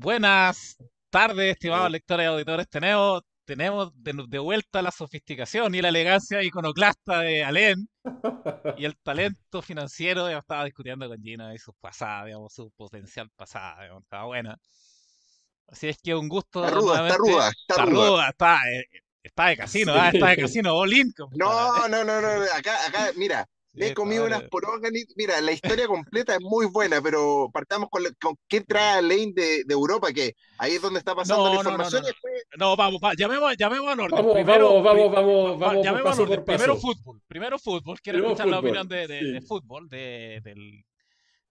Buenas tardes, estimados lectores y auditores. Tenemos, tenemos de, vuelta la sofisticación y la elegancia iconoclasta de Alén y el talento financiero. ya estaba discutiendo con Gina y su pasada, digamos, su potencial pasada, estaba buena. Así es que un gusto. Está ruda, está ruda, está, está, de casino, eh, está de casino, all ah, oh, No, no, no, no, acá, acá, mira, le he comido unas porongas. Mira, la historia completa es muy buena, pero partamos con, qué trae Lane de, de, Europa, que ahí es donde está pasando no, la información. No, no, no vamos, llamemos, llamemos a Norte. Vamos, primero, vamos, vamos, vamos. Llamemos Primero fútbol. Primero fútbol. Quiero escuchar la opinión de, fútbol, del,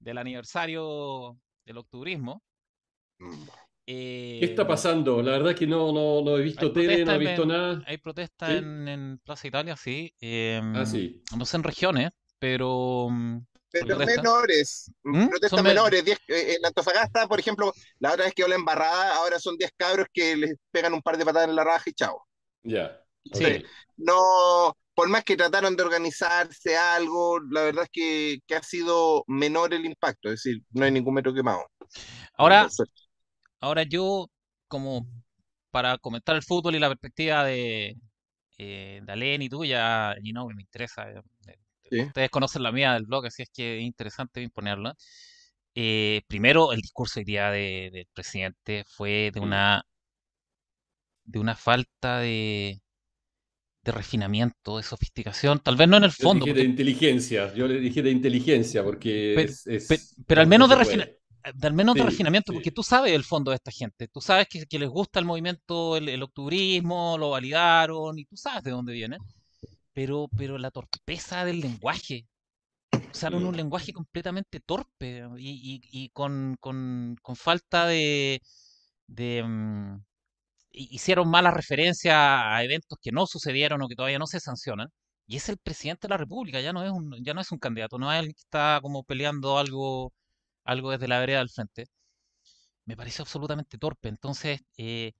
del, aniversario del octubrismo. Mm. Eh, ¿Qué está pasando? La verdad es que no, no, he visto tele, no he visto nada. Hay protestas en, en, Plaza Italia, sí. Eh, ah, sí. Em, no sé en regiones, pero... Mm, pero menores, ¿Mm? ¿Mm? menores. Eh, en Antofagasta, por ejemplo, la otra vez que la embarrada, ahora son 10 cabros que les pegan un par de patadas en la raja y chao. Ya. Sí. No, por más que trataron de organizarse algo, la verdad es que, ha sido menor el impacto, es decir, no hay ningún metro quemado. Ahora, ahora yo, como para comentar el fútbol y la perspectiva de, eh, y tuya, y no, me interesa, eh, ustedes conocen la mía del blog, así es que es interesante imponerla. Eh, primero, el discurso hoy día del presidente fue de una de una falta de, refinamiento, de sofisticación, tal vez no en el fondo. Yo de inteligencia, yo le dije de inteligencia, porque pero, al menos, de, refinamiento, porque tú sabes el fondo de esta gente, tú sabes que, les gusta el movimiento, el, el, octubrismo, lo validaron y tú sabes de dónde vienen pero, pero la torpeza del lenguaje. Usaron un mm. lenguaje completamente torpe y, con, falta de... Mm, hicieron malas referencias a eventos que no sucedieron o que todavía no se sancionan. Y es el presidente de la República, ya no es un, ya no es un candidato, no es alguien que está como peleando algo, algo desde la vereda del frente. Me parece absolutamente torpe. Entonces, eh,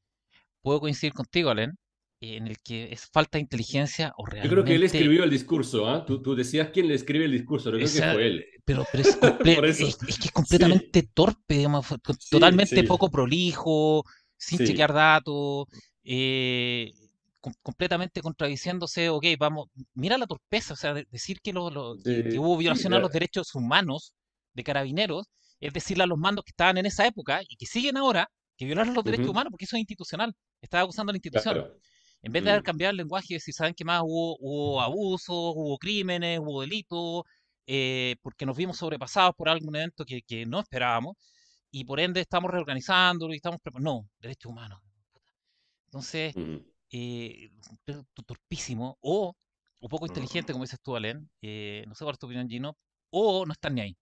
puedo coincidir contigo, Alen en el que es falta de inteligencia o realmente... Yo creo que él escribió el discurso, ¿ah? Tú, decías quién le escribe el discurso, yo creo que fue él. Pero, es, que es completamente torpe, totalmente poco prolijo, sin chequear datos, eh, completamente contradiciéndose, ok, vamos, mira la torpeza, o sea, decir que, hubo violación a los derechos humanos de carabineros, es decirle a los mandos que estaban en esa época y que siguen ahora, que violaron los derechos humanos, porque eso es institucional, estaba abusando la institución. En vez de mm. cambiar el lenguaje, si saben que más hubo, hubo abusos, hubo crímenes, hubo delitos, eh, porque nos vimos sobrepasados por algún evento que, no esperábamos, y por ende estamos reorganizándolo y estamos No, derechos humanos. Entonces, mm. eh, torpísimo, o, un poco mm. inteligente, como dices tú, Alen, eh, no sé cuál es tu opinión, Gino, o no están ni ahí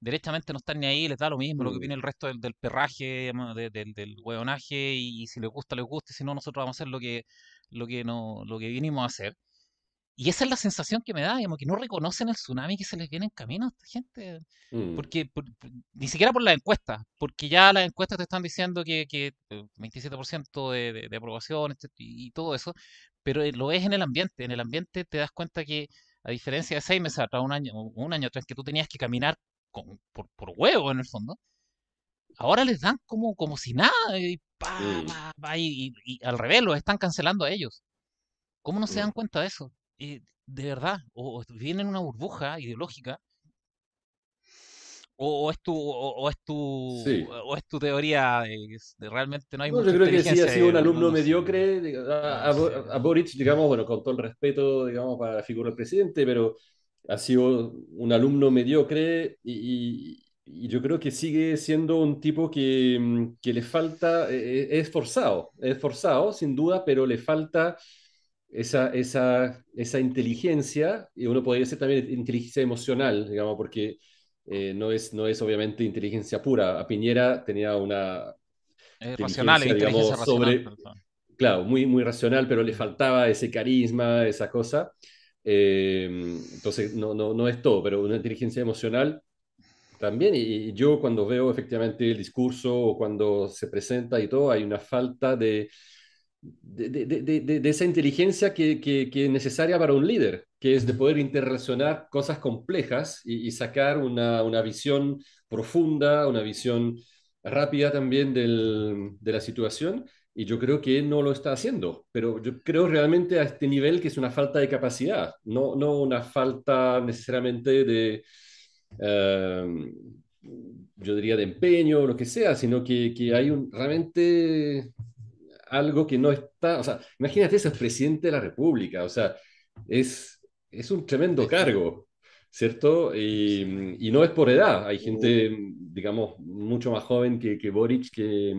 directamente no están ni ahí, les da lo mismo, lo que viene mm. el resto del, perraje, del, hueonaje, y, si les gusta, les gusta, si no, nosotros vamos a hacer lo que, lo que, no, lo que vinimos a hacer. Y esa es la sensación que me da, que no reconocen el tsunami que se les viene en camino a esta gente. Mm. Porque ni siquiera por las encuestas, porque ya las encuestas te están diciendo que, 27% eh, de, de, aprobación este, y, todo eso, pero eh, lo es en el ambiente. En el ambiente te das cuenta que, a diferencia de seis meses atrás, un año, un año atrás, que tú tenías que caminar por, huevo en el fondo, ahora les dan como, como si nada, y, al revés, los están cancelando a ellos. ¿Cómo no se dan mm. cuenta de eso? Eh, de verdad, o, viene vienen una burbuja ideológica, o, es tu o, es tu o es tu teoría de, realmente no hay no, yo creo que sí ha sido un alumno mediocre ah, a, Boric digamos bueno con todo el respeto digamos para la figura del presidente pero ha sido un alumno mediocre y, yo creo que sigue siendo un tipo que, mm, le falta, eh, eh, es forzado, es forzado sin duda, pero le falta esa, inteligencia, y uno podría decir también inteligencia emocional, digamos, porque eh, no, es, no es obviamente inteligencia pura. A Piñera tenía una... racional, inteligencia sobre, Claro, muy, muy racional, pero le faltaba ese carisma, esa cosa. Em, entonces, no, es todo, pero una inteligencia emocional también. Y, yo cuando veo efectivamente el discurso o cuando se presenta y todo, hay una falta de, de, esa inteligencia que, es necesaria para un líder, que es de poder interrelacionar cosas complejas y, sacar una, visión profunda, una visión rápida también de la situación y yo creo que no lo está haciendo, pero yo creo realmente a este nivel que es una falta de capacidad, no, no una falta necesariamente de, em, yo diría, de empeño o lo que sea, sino que, que hay un, realmente algo que no está, o sea, imagínate, ser presidente de la República, o sea, es, es un tremendo cargo. ¿cierto? Y, no es por edad, hay gente, digamos, mucho más joven que, que Boric que,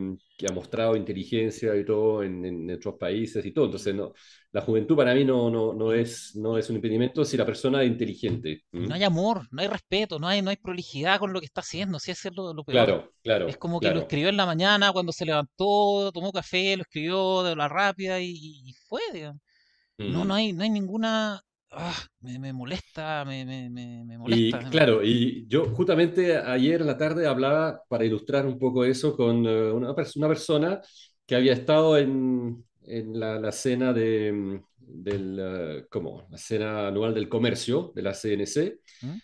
ha mostrado inteligencia y todo en, otros países y todo. Entonces, no, la juventud para mí no, no, es, no es un impedimento si la persona es inteligente. No hay amor, no hay respeto, no hay, no hay prolijidad con lo que está haciendo, si hacerlo es lo, Claro, claro. Es como que lo escribió en la mañana cuando se levantó, tomó café, lo escribió de la rápida y, fue, digamos. No, no hay, no hay ninguna Ah, me, molesta, me, molesta. Y, claro, y yo justamente ayer en la tarde hablaba para ilustrar un poco eso con eh, una, persona que había estado en, la, cena de, mm, del, eh, La cena anual del comercio de la CNC. ¿Mm?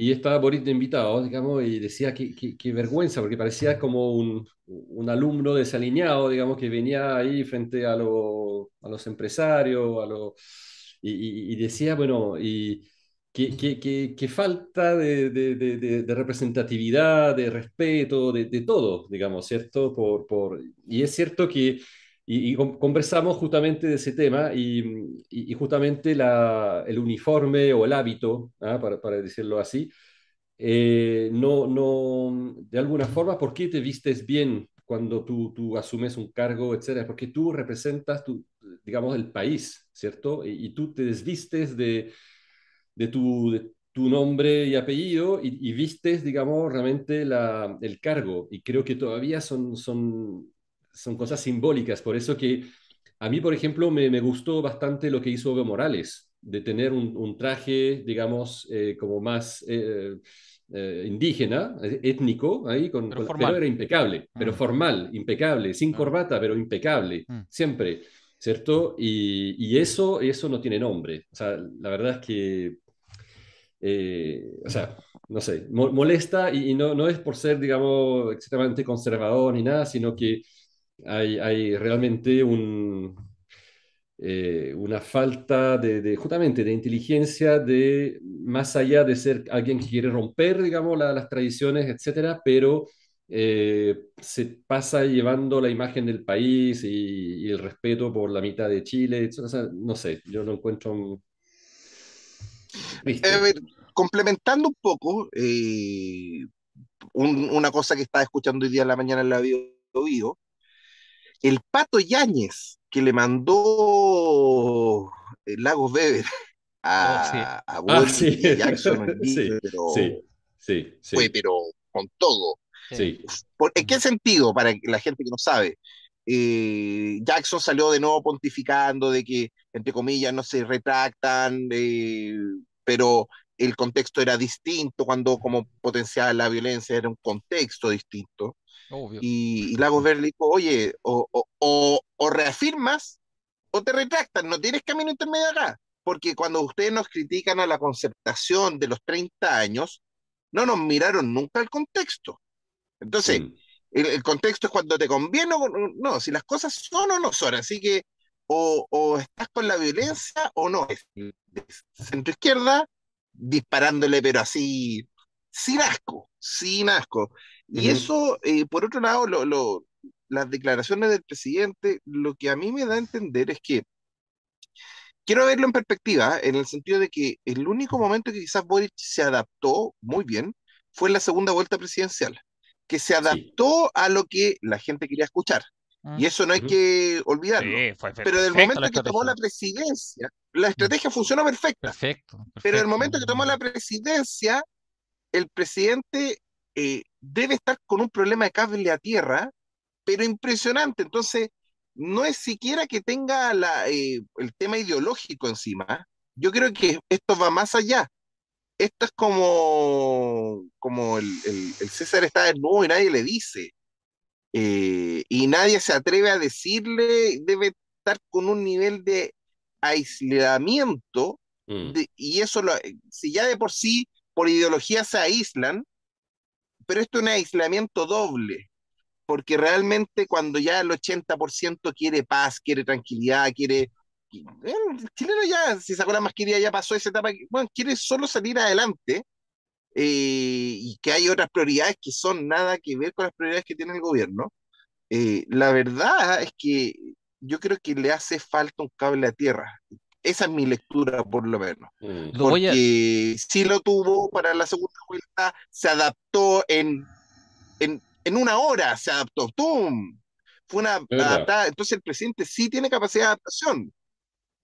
Y estaba Boris de invitado, digamos, y decía que, vergüenza, porque parecía como un, un, alumno desalineado, digamos, que venía ahí frente a, a los empresarios, a los y, decía, bueno, y qué, falta de, representatividad, de respeto, de, todo, digamos, ¿cierto? Por, por... Y es cierto que... conversamos justamente de ese tema y, justamente la, el uniforme o el hábito, ¿ah? para, para, decirlo así, eh, no, no, de alguna forma, ¿por qué te vistes bien cuando tú, tú asumes un cargo, etcétera? Porque tú representas, tu digamos, del país, ¿cierto? Y, tú te desvistes de, de tu, tu nombre y apellido y, vistes, digamos, realmente la, el cargo. Y creo que todavía son, son, son cosas simbólicas. Por eso que a mí, por ejemplo, me, me gustó bastante lo que hizo Evo Morales, de tener un, traje, digamos, eh, como más eh, eh, indígena, étnico, ahí, con, pero, era impecable, pero ah. formal, impecable, sin ah. corbata, pero impecable, mm. siempre. ¿cierto? Y, y, eso, eso no tiene nombre. O sea, la verdad es que, eh, o sea, no sé, molesta y, no, no, es por ser, digamos, extremadamente conservador ni nada, sino que hay, hay realmente un, eh, una falta de, justamente, de inteligencia, de más allá de ser alguien que quiere romper, digamos, las tradiciones, etcétera, pero eh, se pasa llevando la imagen del país y, el respeto por la mitad de Chile. no sé, yo no encuentro... complementando un poco eh, una cosa que estaba escuchando hoy día en la mañana en la radio, oído. el Pato Yáñez que le mandó el eh, Lago oh, ah, a, sí. sí. sí, pero con todo. Sí. ¿En qué sentido, para la gente que no sabe? Eh, Jackson salió de nuevo pontificando de que, entre comillas, no se retractan, eh, pero el contexto era distinto cuando como potenciaba la violencia era un contexto distinto. Y, Lago Lagos Verde dijo, oye, o, reafirmas o te retractan no tienes camino intermedio acá, porque cuando ustedes nos critican a la concertación de los 30 años, no nos miraron nunca el contexto. Entonces, el, contexto es cuando te conviene o no, si las cosas son o no son. Así que o, estás con la violencia o no. Es, centro izquierda disparándole, pero así, sin asco, sin asco. Y eso, eh, por otro lado, las declaraciones del presidente, lo que a mí me da a entender es que quiero verlo en perspectiva, en el sentido de que el único momento que quizás Boric se adaptó muy bien fue en la segunda vuelta presidencial que se adaptó a lo que la gente quería escuchar. y eso no hay que olvidarlo. pero del momento que tomó la presidencia, la estrategia funcionó perfecta. Perfecto, Pero del momento que tomó la presidencia, el presidente eh, debe estar con un problema de cable a tierra, pero impresionante. Entonces, no es siquiera que tenga eh, el tema ideológico encima. Yo creo que esto va más allá esto es como, como el, el, César está nuevo y nadie le dice. Eh, y nadie se atreve a decirle, debe estar con un nivel de aislamiento. Mm. y eso, lo, eh, si ya de por sí, por ideología se aíslan, pero esto es un aislamiento doble, porque realmente cuando ya el 80% quiere paz, quiere tranquilidad, quiere el chileno ya, si sacó la mascarilla, ya pasó esa etapa. Bueno, quiere solo salir adelante eh, y que hay otras prioridades que son nada que ver con las prioridades que tiene el gobierno. Eh, la verdad es que yo creo que le hace falta un cable a tierra. Esa es mi lectura, por lo menos. Mm. Porque si sí lo tuvo para la segunda vuelta, se adaptó en, en, en una hora, se adaptó. ¡Tum! Fue una adaptada. Entonces el presidente sí tiene capacidad de adaptación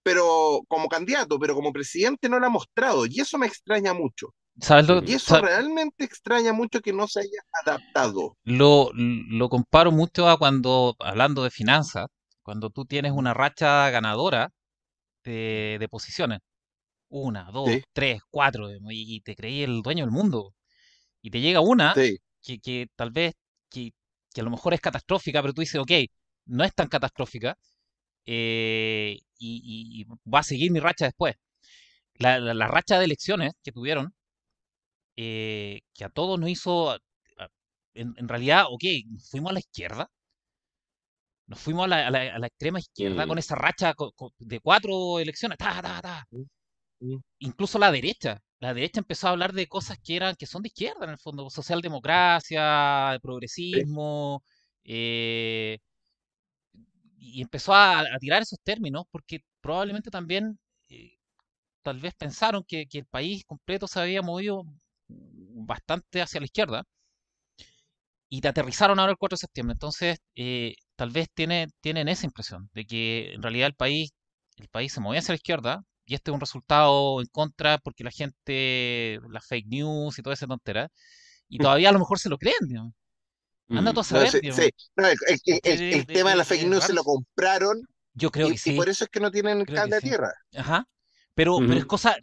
pero como candidato, pero como presidente no lo ha mostrado, y eso me extraña mucho. ¿Sabes y eso realmente extraña mucho que no se haya adaptado. Lo, lo comparo mucho a cuando, hablando de finanzas, cuando tú tienes una racha ganadora de, posiciones. Una, dos, tres, cuatro, y te creí el dueño del mundo. Y te llega una que, que, tal vez, que, que a lo mejor es catastrófica, pero tú dices, ok, no es tan catastrófica, eh, y, va a seguir mi racha después. La, racha de elecciones que tuvieron, eh, que a todos nos hizo, en, realidad, ok, fuimos a la izquierda, nos fuimos a la, a la extrema izquierda con esa racha de cuatro elecciones, ta, ta, ta. incluso la derecha, la derecha empezó a hablar de cosas que eran que son de izquierda en el fondo, socialdemocracia, progresismo, eh, y empezó a, tirar esos términos porque probablemente también eh, tal vez pensaron que, el país completo se había movido bastante hacia la izquierda y te aterrizaron ahora el 4 de septiembre. Entonces, eh, tal vez tiene, tienen esa impresión de que en realidad el país, el país se movía hacia la izquierda y este es un resultado en contra porque la gente, las fake news y toda esa tontera, y todavía a lo mejor se lo creen. Anda saber. el, tema de la fake news se lo compraron. Yo creo que sí. Y por eso es que no tienen cal de tierra. Ajá. Pero, es cosa,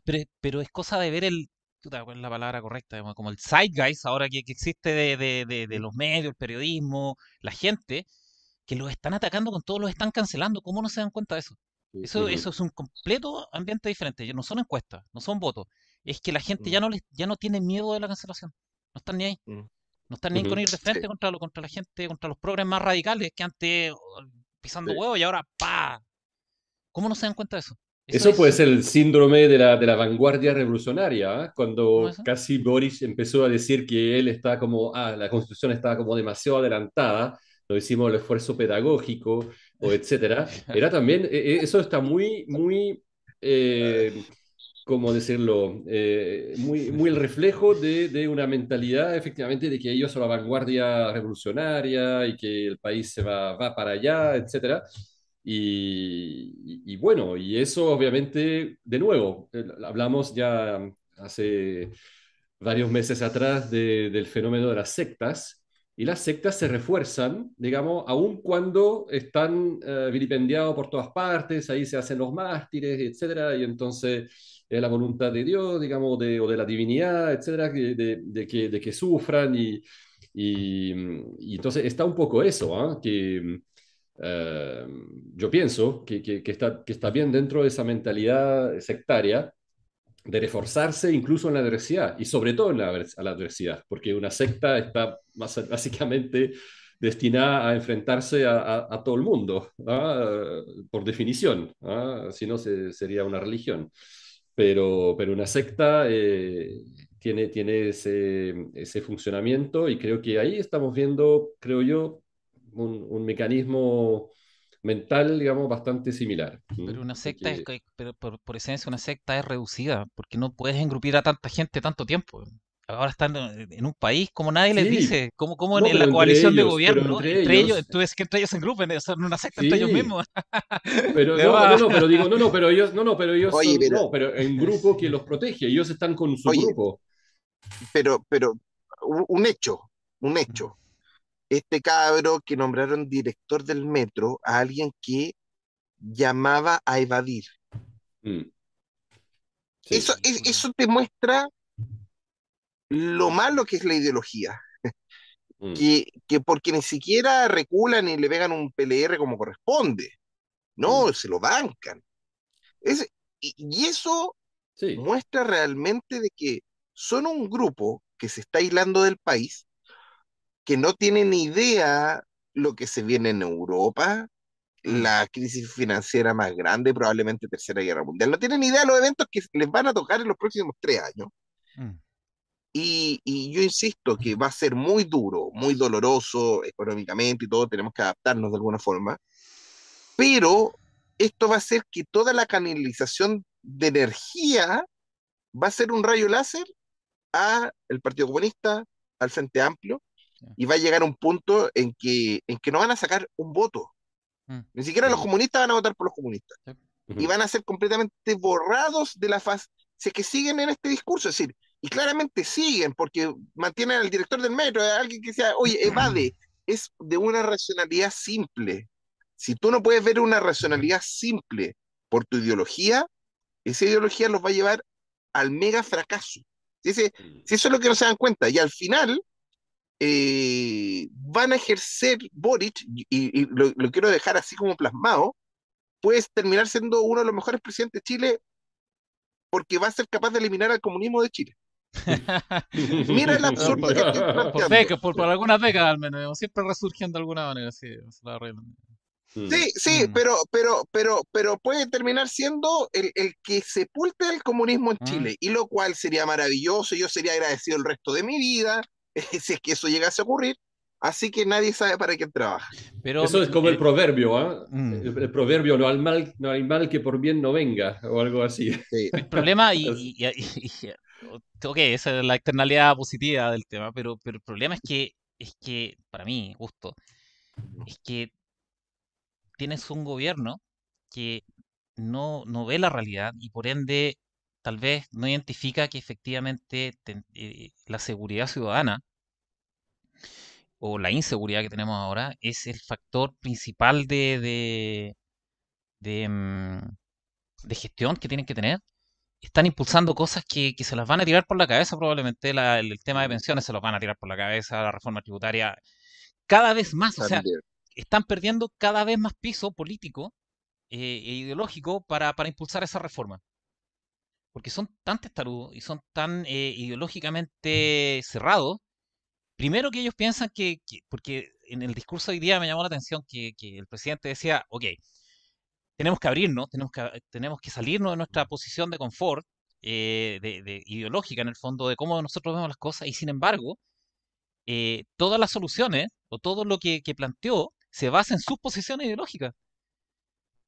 pero, es cosa de ver el ¿cuál es la palabra correcta? Como el side guys ahora que, existe de, los medios, el periodismo, la gente, que los están atacando con todo, los están cancelando. ¿Cómo no se dan cuenta de eso? Eso, eso es un completo ambiente diferente. No son encuestas, no son votos. Es que la gente mm. ya no les, ya no tiene miedo de la cancelación. No están ni ahí. Mm. No están ni con ir de frente contra, lo, contra la gente, contra los progres más radicales que antes oh, pisando huevos y ahora ¡pa! ¿Cómo no se dan cuenta de eso? Eso, puede ser el síndrome de la, vanguardia revolucionaria, ¿ah? cuando casi Boris empezó a decir que él está como, ah, la constitución estaba como demasiado adelantada, lo hicimos el esfuerzo pedagógico, o etcétera. Era también, e, e, eso está muy, muy eh, como decirlo? Eh, muy, muy el reflejo de, de, una mentalidad, efectivamente, de que ellos son la vanguardia revolucionaria y que el país se va, va para allá, etc. Y, bueno, y eso obviamente, de nuevo, hablamos ya hace varios meses atrás del fenómeno de las sectas, y las sectas se refuerzan, digamos, aun cuando están eh, vilipendiados por todas partes, ahí se hacen los mástiles, etcétera, y entonces es la voluntad de Dios, digamos, o de la divinidad, etcétera, de, que, de que, sufran. Y, entonces está un poco eso, ¿ah? que eh, yo pienso que, que, está, que está bien dentro de esa mentalidad sectaria de reforzarse incluso en la adversidad y sobre todo en la, a la adversidad, porque una secta está básicamente destinada a enfrentarse a, todo el mundo, ¿ah? por definición, ¿ah? si no sería una religión pero, una secta eh, tiene, ese, funcionamiento y creo que ahí estamos viendo, creo yo, un, mecanismo mental, digamos, bastante similar. Pero una secta, es, por, por, esencia, una secta es reducida, porque no puedes engrupir a tanta gente tanto tiempo ahora están en un país, como nadie les dice, como, como en la coalición de gobierno, entre, ellos, tú ves que entre ellos se engrupen, eh, son una secta entre ellos mismos. Pero no, no, pero digo, no, no, pero ellos, no, no, pero ellos no, pero en grupo que los protege, ellos están con su grupo. Pero, pero, un hecho, un hecho. Este cabro que nombraron director del metro a alguien que llamaba a evadir. Mm. eso, eso te muestra lo malo que es la ideología. Mm. Que, porque ni siquiera reculan y le pegan un PLR como corresponde. No, mm. se lo bancan. y, eso muestra realmente de que son un grupo que se está aislando del país, que no tienen idea lo que se viene en Europa, mm. la crisis financiera más grande, probablemente tercera guerra mundial. No tienen idea los eventos que les van a tocar en los próximos tres años. Y, yo insisto que va a ser muy duro, muy doloroso económicamente y todo, tenemos que adaptarnos de alguna forma, pero esto va a hacer que toda la canalización de energía va a ser un rayo láser al Partido Comunista, al Frente Amplio, y va a llegar a un punto en que, en que no van a sacar un voto. Mm. Ni siquiera los mm. comunistas van a votar por los comunistas. Y van a ser completamente borrados de la faz. Si que siguen en este discurso, es decir, y claramente siguen, porque mantienen al director del metro, a alguien que sea, oye, evade. Es de una racionalidad simple. Si tú no puedes ver una racionalidad simple por tu ideología, esa ideología los va a llevar al mega fracaso. Si, mm. si eso es lo que no se dan cuenta. Y al final, eh, van a ejercer Boric, y, lo, quiero dejar así como plasmado, puedes terminar siendo uno de los mejores presidentes de Chile porque va a ser capaz de eliminar al comunismo de Chile. Mira el absurdo que por, por, algunas al menos, siempre resurgiendo de alguna manera, sí, mm. Sí, mm. pero, pero, pero, pero puede terminar siendo el, el que sepulte el comunismo en mm. Chile, y lo cual sería maravilloso, yo sería agradecido el resto de mi vida, si es que eso llegase a ocurrir, así que nadie sabe para qué trabaja. Pero, eso es como el eh, proverbio, ¿ah? el, proverbio, no hay, mal, no hay mal que por bien no venga, o algo así. El problema, y, ok, esa es la externalidad positiva del tema, pero, pero el problema es que, es que, para mí, justo, es que tienes un gobierno que no, no ve la realidad y por ende tal vez no identifica que efectivamente eh, la seguridad ciudadana o la inseguridad que tenemos ahora es el factor principal de, de, de, mm, gestión que tienen que tener están impulsando cosas que, se las van a tirar por la cabeza probablemente, el, tema de pensiones se los van a tirar por la cabeza, la reforma tributaria, cada vez más, o sea, están perdiendo cada vez más piso político eh, e ideológico para, impulsar esa reforma. Porque son tan testarudos y son tan eh, ideológicamente cerrados, primero que ellos piensan que, porque en el discurso de hoy día me llamó la atención que, que el presidente decía, ok, tenemos que abrirnos, tenemos que, eh, tenemos que salirnos de nuestra posición de confort, eh, de, ideológica en el fondo, de cómo nosotros vemos las cosas, y sin embargo, eh, todas las soluciones o todo lo que, planteó se basa en sus posiciones ideológicas.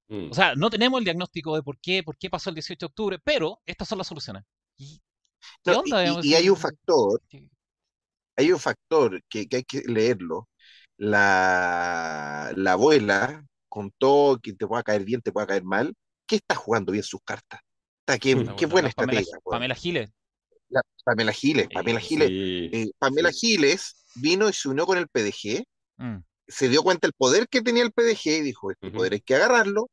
Mm. O sea, no tenemos el diagnóstico de por qué, por qué pasó el 18 de octubre, pero estas son las soluciones. ¿Y, hay un factor, hay un factor que, hay que leerlo. la abuela con todo, quien te pueda caer bien, te pueda caer mal, que está jugando bien sus cartas. Está qué, buena estrategia Pamela, Giles. Pamela Giles, Pamela Giles. Eh, Pamela Giles vino y se unió con el PDG. Mm. Se dio cuenta del poder que tenía el PDG y dijo, este poder hay que agarrarlo.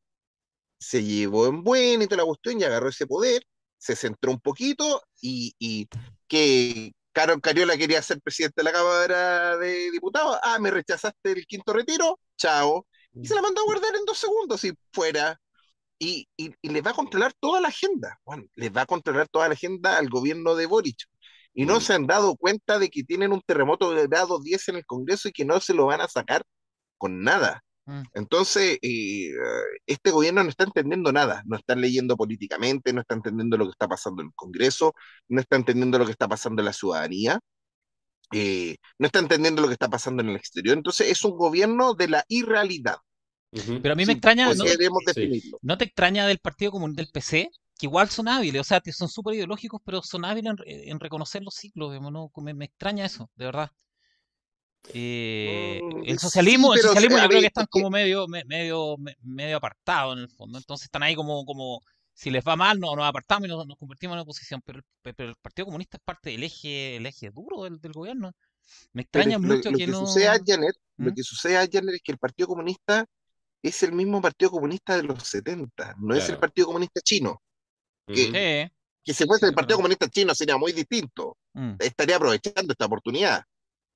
Se llevó en buen y te la gustó y agarró ese poder. Se centró un poquito y, y que Carol Cariola quería ser presidente de la Cámara de Diputados. Ah, me rechazaste el quinto retiro. Chao y se la manda a guardar en dos segundos y fuera. Y, y, les va a controlar toda la agenda, bueno, les va a controlar toda la agenda al gobierno de Boric. Y no mm. se han dado cuenta de que tienen un terremoto de grado 10 en el Congreso y que no se lo van a sacar con nada. Mm. Entonces, eh, este gobierno no está entendiendo nada, no está leyendo políticamente, no está entendiendo lo que está pasando en el Congreso, no está entendiendo lo que está pasando en la ciudadanía, eh, no está entendiendo lo que está pasando en el exterior. Entonces es un gobierno de la irrealidad. Pero a mí me extraña, pues, no, te extraña del Partido Común del PC, que igual son hábiles, o sea, son súper ideológicos, pero son hábiles en, reconocer los ciclos, me, extraña eso, de verdad. Eh, mm, el socialismo, el socialismo yo creo que están como medio, medio, medio apartado en el fondo, entonces están ahí como si les va mal, no, nos apartamos y nos, convertimos en oposición. Pero, el Partido Comunista es parte del eje, el eje duro del, gobierno. Me extraña mucho que, no. Lo ¿Mm? que sucede, a Janet, es que el Partido Comunista es el mismo Partido Comunista de los 70, no es el Partido Comunista chino. Que, se que si fuese el Partido Comunista chino sería muy distinto. Mm. Estaría aprovechando esta oportunidad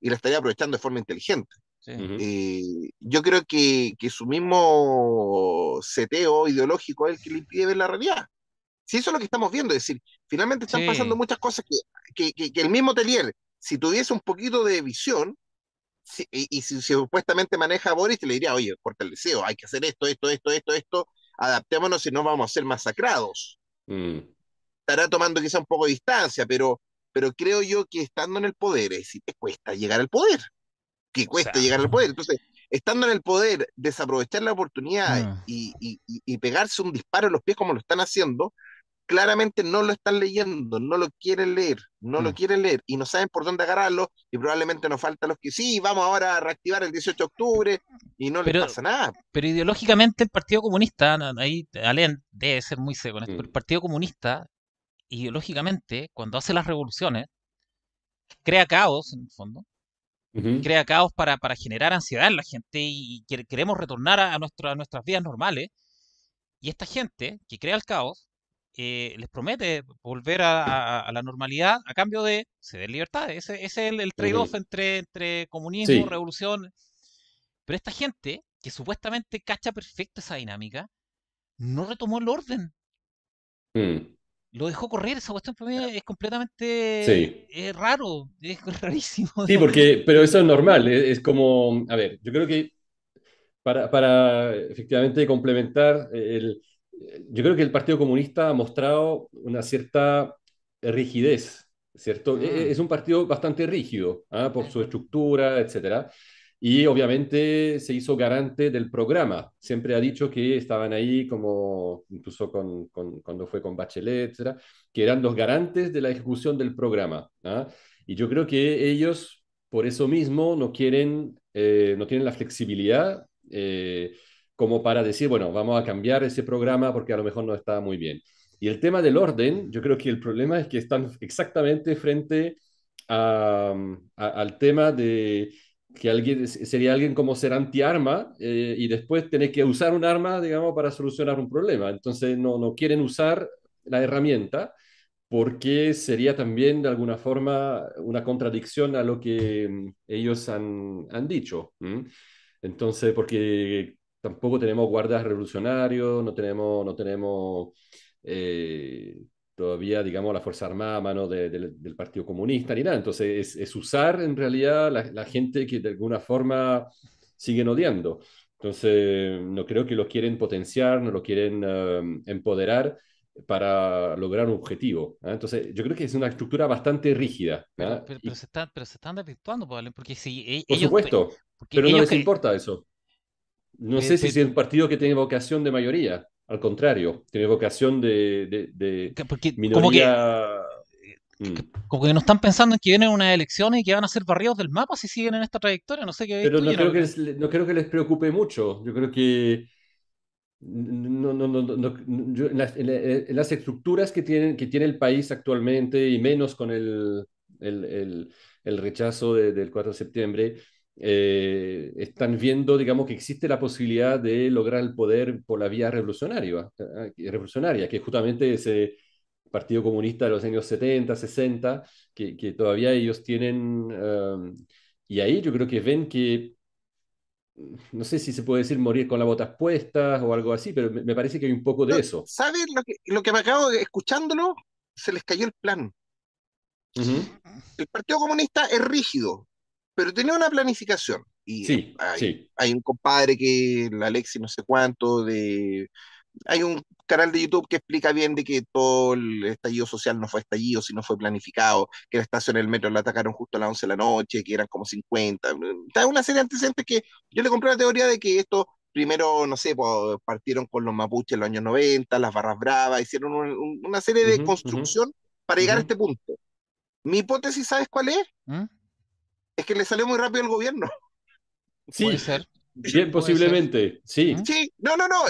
y la estaría aprovechando de forma inteligente. Eh, yo creo que, su mismo seteo ideológico es el que le impide ver la realidad. Si eso es lo que estamos viendo, es decir, finalmente están pasando muchas cosas que, el mismo Telier, si tuviese un poquito de visión, y, si, supuestamente maneja a Boris, le diría, oye, corta el deseo, hay que hacer esto, esto, esto, esto, esto, adaptémonos y no vamos a ser masacrados. Mm. Estará tomando quizá un poco de distancia, pero, pero creo yo que estando en el poder, es decir, te cuesta llegar al poder que cuesta llegar al poder. Entonces, estando en el poder, desaprovechar la oportunidad ah. y, pegarse un disparo en los pies como lo están haciendo, claramente no lo están leyendo, no lo quieren leer, no lo mm. quieren leer y no saben por dónde agarrarlo y probablemente nos faltan los que sí, vamos ahora a reactivar el 18 de octubre y no les pasa nada. Pero ideológicamente el Partido Comunista, ahí Alén debe ser muy seco, pero el Partido Comunista ideológicamente cuando hace las revoluciones crea caos en el fondo crea caos para, generar ansiedad en la gente y, queremos retornar a, nuestras vidas normales. Y esta gente que crea el caos eh, les promete volver a, la normalidad a cambio de ceder libertades. Ese, es el, trade-off entre, entre, comunismo, revolución. Pero esta gente que supuestamente cacha perfecta esa dinámica, no retomó el orden. Mm lo dejó correr, esa cuestión para mí es completamente eh, raro, es rarísimo. Sí, porque, pero eso es normal, es, como, a ver, yo creo que para, efectivamente complementar, eh, el, yo creo que el Partido Comunista ha mostrado una cierta rigidez, ¿cierto? E, e, mm. Es, un partido bastante rígido ¿ah? por su estructura, etcétera y obviamente se hizo garante del programa. Siempre ha dicho que estaban ahí, como incluso con, cuando fue con Bachelet, que eran los garantes de la ejecución del programa. ¿ah? Y yo creo que ellos, por eso mismo, no quieren, eh, no tienen la flexibilidad eh, como para decir, bueno, vamos a cambiar ese programa porque a lo mejor no está muy bien. Y el tema del orden, yo creo que el problema es que están exactamente frente al tema de que alguien, sería alguien como ser antiarma eh, y después tener que usar un arma, digamos, para solucionar un problema. Entonces no, no quieren usar la herramienta porque sería también de alguna forma una contradicción a lo que mm, ellos han, dicho. Entonces, porque tampoco tenemos guardas revolucionarios, no tenemos, no tenemos eh, todavía, digamos, la Fuerza Armada a mano del Partido Comunista ni nada. Entonces, es, usar en realidad la, la, gente que de alguna forma siguen odiando. Entonces, no creo que lo quieren potenciar, no lo quieren um, empoderar para lograr un objetivo. ¿ah? Entonces, yo creo que es una estructura bastante rígida. ¿ah? Pero, se están, pero se están desvirtuando, pues, porque si e-, ellos... Por supuesto, pero no les importa eso. No sé si es un partido que tiene vocación de mayoría. Al contrario, tiene vocación de, minoría... Como que, no están pensando en que vienen unas elecciones y que van a ser barridos del mapa si siguen en esta trayectoria. No sé qué. Pero no creo, que les, preocupe mucho. Yo creo que las, estructuras que, tienen, que tiene el país actualmente y menos con el, el, rechazo del 4 de septiembre, eh, están viendo, digamos, que existe la posibilidad de lograr el poder por la vía revolucionaria, eh, revolucionaria que justamente ese Partido Comunista de los años 70, 60, que, todavía ellos tienen, em, y ahí yo creo que ven que, no sé si se puede decir morir con las botas puestas o algo así, pero me, parece que hay un poco de eso. ¿Sabes lo que, lo que me acabo de escuchándolo? Se les cayó el plan. El Partido Comunista es rígido, pero tenía una planificación. Y sí, hay, sí. hay, un compadre que, la Alexi no sé cuánto, de... Hay un canal de YouTube que explica bien de que todo el estallido social no fue estallido, sino fue planificado, que la estación del metro la atacaron justo a las 11 de la noche, que eran como 50. Hay mm, una serie de antecedentes que yo le compré la teoría de que esto primero, no sé, partieron con los mapuches en los años 90, las barras bravas, hicieron una serie de construcción para llegar a este punto. Mi hipótesis, ¿sabes cuál es? ¿Mm? es que le salió muy rápido el gobierno. Sí, ¿Puede ser? bien posiblemente, sí. Sí, no, no, no,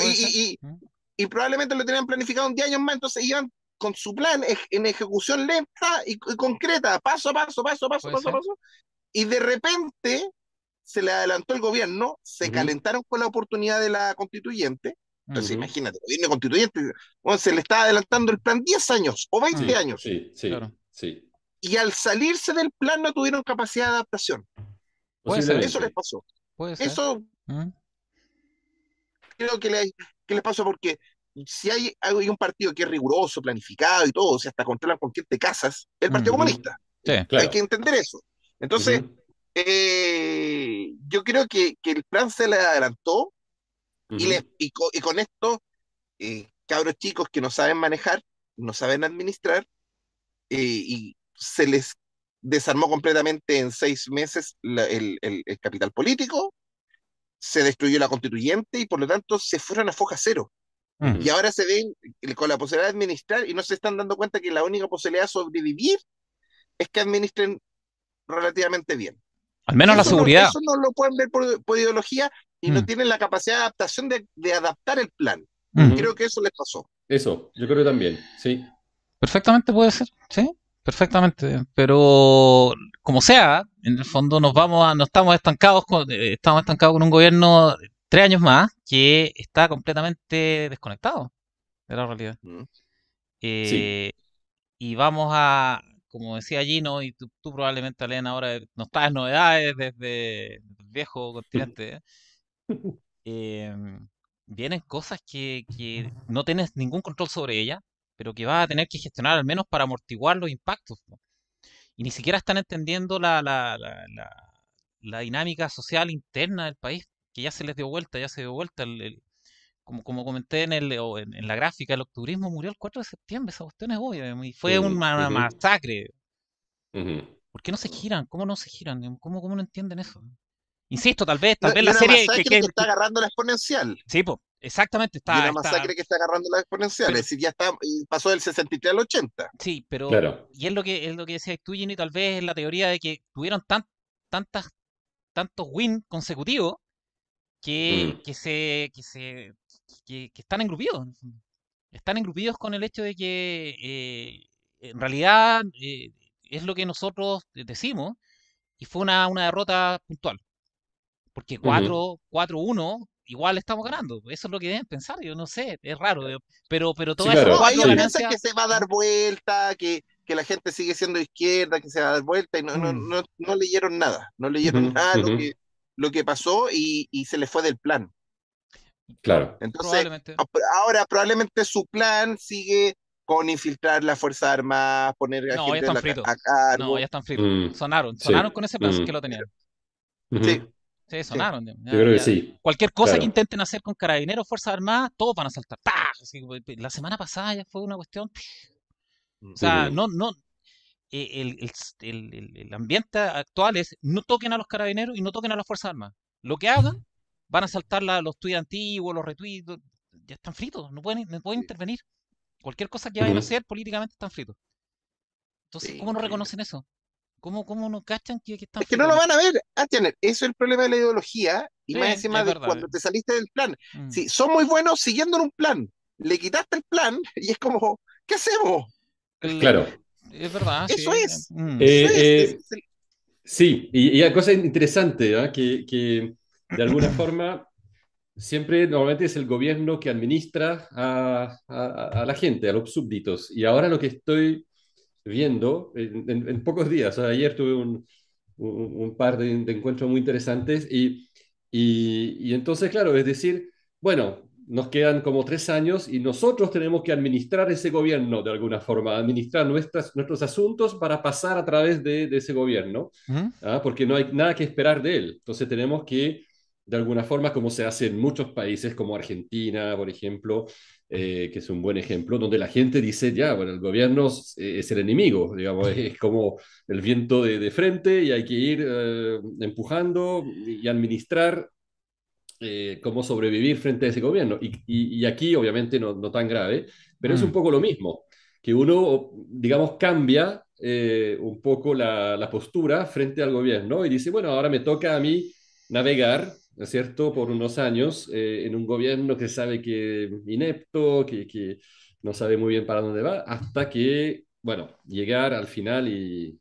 y, probablemente lo tenían planificado un día años más, entonces iban con su plan en ejecución lenta y, concreta, paso a paso, paso a paso, paso a paso, y de repente se le adelantó el gobierno, se calentaron con la oportunidad de la constituyente, entonces imagínate, gobierno constituyente, se le está adelantando el plan 10 años o 20 años. Sí, sí, claro. sí y al salirse del plan no tuvieron capacidad de adaptación. Eso les pasó. Eso ¿Mm? creo que, que les pasó porque si hay, hay, un partido que es riguroso, planificado y todo, o sea, hasta controlan con quién te casas, el Partido Comunista. Hay que entender eso. Entonces, eh, yo creo que, el plan se le adelantó y, le con esto, eh, cabros chicos que no saben manejar, no saben administrar eh, y, se les desarmó completamente en seis meses el, capital político, se destruyó la constituyente y por lo tanto se fueron a foja cero. Y ahora se ven con la posibilidad de administrar y no se están dando cuenta que la única posibilidad de sobrevivir es que administren relativamente bien. Al menos la seguridad. eso no lo pueden ver por, ideología y no mm. tienen la capacidad de adaptación de, adaptar el plan. Creo que eso les pasó. Eso, yo creo también, sí. Perfectamente puede ser, sí perfectamente, pero como sea, en el fondo nos vamos a, no estamos estancados con, eh, estamos estancados con un gobierno tres años más que está completamente desconectado de la realidad. Mm. Eh, y vamos a, como decía Gino, y tú, probablemente, Elena, ahora nos traes novedades desde el viejo continente. ¿eh? Em, vienen cosas que, que no tienes ningún control sobre ellas, pero que va a tener que gestionar al menos para amortiguar los impactos. Y ni siquiera están entendiendo la, la, la, dinámica social interna del país, que ya se les dio vuelta, ya se dio vuelta. como, como comenté en, el, en, la gráfica, el octubrismo murió el 4 de septiembre, esa cuestión es obvia, y fue una, masacre. ¿Por qué no se giran? ¿Cómo no se giran? ¿Cómo, cómo no entienden eso? Insisto, tal vez, tal vez la serie que, está agarrando la exponencial. Sí, exactamente. Está, la una masacre que está agarrando la exponencial. es decir, ya está, pasó del 63 al 80. Sí, pero. Y es lo que es lo que decías tú, y tal vez es la teoría de que tuvieron tan, tantas, tantos Win consecutivos que, mm. que se. que se. que, están engrupidos. Están engrupidos con el hecho de que eh, en realidad eh, es lo que nosotros decimos y fue una derrota puntual. Porque 4-1 igual estamos ganando. Eso es lo que deben pensar. Yo no sé, es raro. Pero, pero todo sí, Hay que se va a dar vuelta, que, que, la gente sigue siendo izquierda, que se va a dar vuelta. Y no, no, mm. no, leyeron nada. No leyeron nada lo que, lo que pasó y, se les fue del plan. Claro. Entonces, ahora probablemente su plan sigue con infiltrar las Fuerzas Armadas, poner a no, ya están fritos. No, ya están fritos. Mm. Sonaron, sonaron con ese plan mm. que lo tenían. Sí. Sí, sonaron. yo creo que sí. Cualquier cosa que intenten hacer con carabineros, Fuerzas Armadas, todos van a saltar. la semana pasada ya fue una cuestión. Mm. O sea, no, no. E, el, ambiente actual es no toquen a los carabineros y no toquen a las Fuerzas Armadas. Lo que hagan, van a saltar los tweets antiguos, los retuits ya están fritos, no pueden, no pueden intervenir. Cualquier cosa que vayan a hacer políticamente están fritos. Entonces, ¿cómo no reconocen eso? ¿Cómo, cómo no cachan que, Es que no lo van a ver, ¿ah? tener Eso es el problema de la ideología y más encima de cuando te saliste del plan. Mm. son muy buenos siguiendo un plan. Le quitaste el plan y es como, ¿qué hacemos? Claro. Es verdad. Eso es. Mm. Eh, eh, sí, y, y, cosas cosa interesante, ¿ah? que, que de alguna forma siempre normalmente es el gobierno que administra a, a, a, la gente, a los súbditos. Y ahora lo que estoy viendo en, pocos días. Ayer tuve un, par de, encuentros muy interesantes y, y, entonces, claro, es decir, bueno, nos quedan como tres años y nosotros tenemos que administrar ese gobierno de alguna forma, administrar nuestras, nuestros asuntos para pasar a través de, ese gobierno, ¿ah? porque no hay nada que esperar de él. Entonces tenemos que, de alguna forma, como se hace en muchos países como Argentina, por ejemplo, eh, que es un buen ejemplo, donde la gente dice, ya, bueno, el gobierno es, el enemigo, digamos, es como el viento de, frente y hay que ir eh, empujando y administrar eh, cómo sobrevivir frente a ese gobierno. Y, aquí, obviamente, no, no, tan grave, pero es mm. un poco lo mismo, que uno, digamos, cambia un poco la, la postura frente al gobierno y dice, bueno, ahora me toca a mí navegar es cierto?, por unos años eh, en un gobierno que sabe que inepto, que, que no sabe muy bien para dónde va, hasta que, bueno, llegar al final y,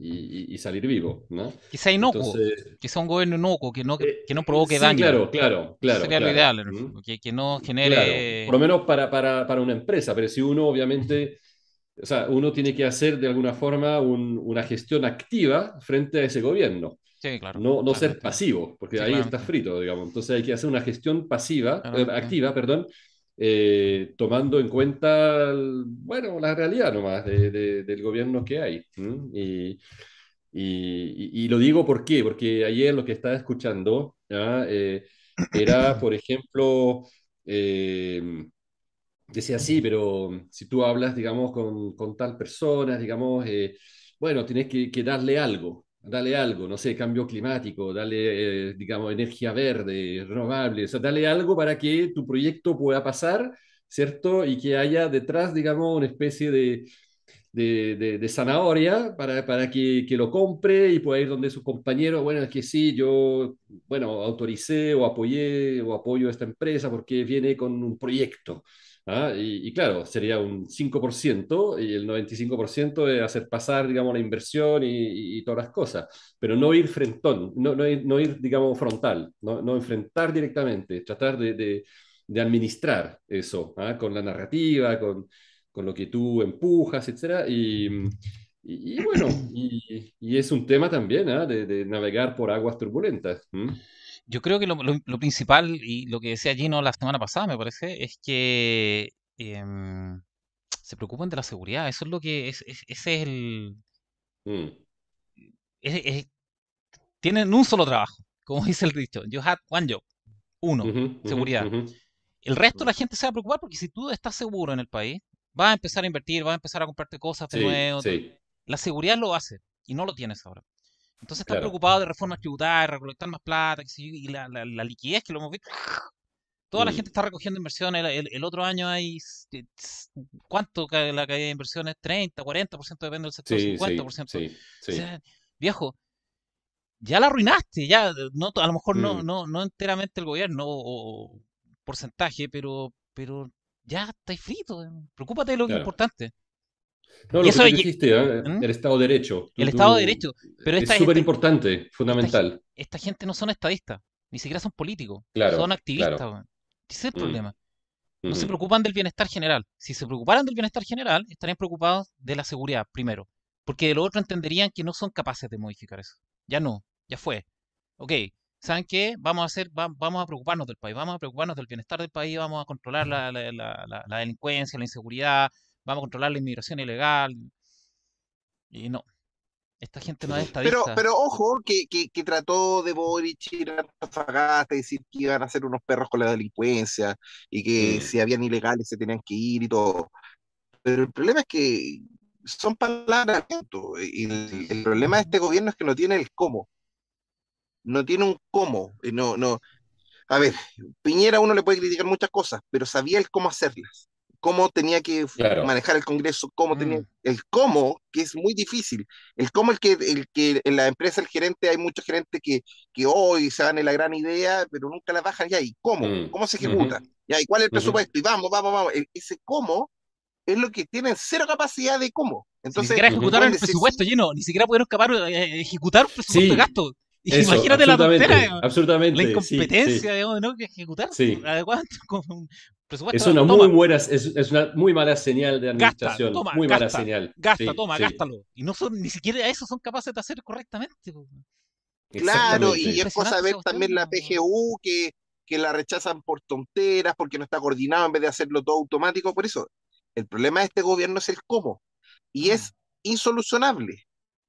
y, salir vivo, ¿no? Quizá inocuo, que quizá un gobierno inocuo que no, eh, que no provoque daño. Claro, claro, claro. sería lo ideal, ¿no? Que, que, no genere. por lo menos para, para, para, una empresa, pero si uno obviamente. O sea, uno tiene que hacer de alguna forma una gestión activa frente a ese gobierno. No, no ser pasivo, porque ahí estás frito, digamos. Entonces hay que hacer una gestión pasiva, eh, activa, perdón, eh, tomando en cuenta, bueno, la realidad nomás de, del gobierno que hay. Y, y, lo digo por qué, porque ayer lo que estaba escuchando eh, era, por ejemplo, decía, sí, pero si tú hablas, digamos, con, con tal persona, digamos, bueno, tienes que, que darle algo, dale algo, no sé, cambio climático, dale, eh, digamos, energía verde, renovable, o sea, dale algo para que tu proyecto pueda pasar, ¿cierto? Y que haya detrás, digamos, una especie de, de, de, zanahoria para, para que, que, lo compre y pueda ir donde sus compañeros, bueno, es que sí, yo, bueno, autoricé o apoyé o apoyo a esta empresa porque viene con un proyecto. ¿ah? Y, claro, sería un 5% y el 95% de hacer pasar, digamos, la inversión y, todas las cosas, pero no ir frontón, no, no, ir, digamos, frontal, no, no enfrentar directamente, tratar de, de administrar eso, ¿ah? con la narrativa, con, con lo que tú empujas, etcétera, Y, bueno, y, es un tema también ¿eh? de, navegar por aguas turbulentas. Yo creo que lo, principal, y lo que decía Gino la semana pasada, me parece, es que em, se preocupan de la seguridad. Eso es lo que. Es, ese es el. Mm. tienen un solo trabajo, como dice el dicho. You had one job. Uno, seguridad. El resto mm. la gente se va a preocupar porque si tú estás seguro en el país, vas a empezar a invertir, vas a empezar a comprarte cosas nuevas. La seguridad lo hace y no lo tienes ahora. Entonces estás preocupado de reformas tributarias, recolectar más plata, y la, liquidez que lo hemos visto. Toda la mm. gente está recogiendo inversiones. El, otro año hay. ¿Cuánto la caída de inversiones? 30, 40%, depende del sector, 50%. viejo, ya la arruinaste, ya, no, a lo mejor no, mm. no, no enteramente el gobierno o, porcentaje, pero, pero ya estáis frito. Preocúpate de lo importante. No, lo que dijiste, ¿eh? ¿Mm? el Estado de Derecho. el Estado de Derecho. Pero es súper importante, fundamental. Esta, gente no son estadistas, ni siquiera son políticos, son activistas. Ese es el mm. problema. No se mm-hmm. preocupan del bienestar general. Si se preocuparan del bienestar general, estarían preocupados de la seguridad primero. Porque de lo otro entenderían que no son capaces de modificar eso. Ya no, ya fue. Ok, ¿saben qué? Vamos a hacer, vamos a preocuparnos del país, vamos a preocuparnos del bienestar del país, vamos a controlar la, la, la, delincuencia, la inseguridad, vamos a controlar la inmigración ilegal. Y no. Esta gente no es estadista. Pero, pero ojo, que, que, trató de Boric a Antofagasta y decir que iban a ser unos perros con la delincuencia y que si habían ilegales se tenían que ir y todo. Pero el problema es que son palabras. Y el problema de este gobierno es que no tiene el cómo no tiene un cómo, eh, no, no. A ver, Piñera uno le puede criticar muchas cosas, pero sabía el cómo hacerlas, cómo tenía que manejar el Congreso, cómo tenía, mm. el cómo, que es muy difícil, el cómo el que, el que en la empresa, el gerente, hay muchos gerentes que, hoy se dan la gran idea, pero nunca la bajan ya, y cómo, mm. cómo se ejecuta, y cuál es el presupuesto, y vamos, vamos, vamos, e, ese cómo es lo que tienen cero capacidad de cómo. Entonces, ni siquiera ejecutaron el presupuesto, lleno, ni siquiera pudieron eh, ejecutar un presupuesto de gasto. Imagínate la tontera, absolutamente, la incompetencia, de ejecutar Es una, muy buena, es, una muy mala señal de administración. muy mala señal. Gasta, toma, gástalo. Y no son, ni siquiera eso son capaces de hacer correctamente. Claro, y es cosa ver también la PGU que, la rechazan por tonteras, porque no está coordinado en vez de hacerlo todo automático. Por eso, el problema de este gobierno es el cómo. Y mm. es insolucionable,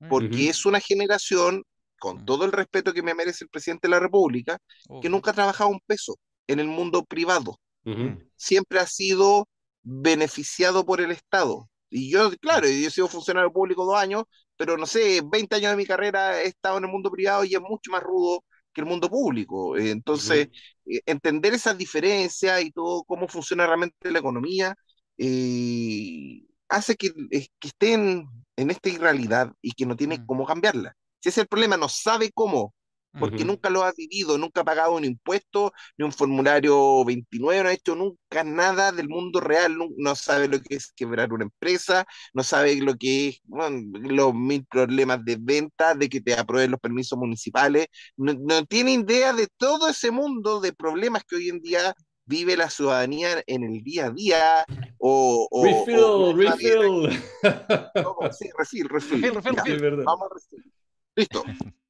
porque es una generación con mm. todo el respeto que me merece el presidente de la República, que nunca ha trabajado un peso en el mundo privado. Mm. Siempre ha sido beneficiado por el Estado. Y yo, claro, yo he sido funcionario público dos años, pero no sé, 20 años de mi carrera he estado en el mundo privado y es mucho más rudo que el mundo público. Entonces, eh, entender esas diferencias y todo, cómo funciona realmente la economía, eh, hace que, eh, que estén en esta irrealidad y que no tienen mm. cómo cambiarla. Si ese es el problema, no sabe cómo, porque nunca lo ha vivido, nunca ha pagado un impuesto, ni un formulario 29, no ha hecho nunca nada del mundo real, no, sabe lo que es quebrar una empresa, no sabe lo que es los mil problemas de venta, de que te aprueben los permisos municipales, no, tiene idea de todo ese mundo de problemas que hoy en día vive la ciudadanía en el día a día o, refill, refill. refill, refill. vamos a refill. Listo.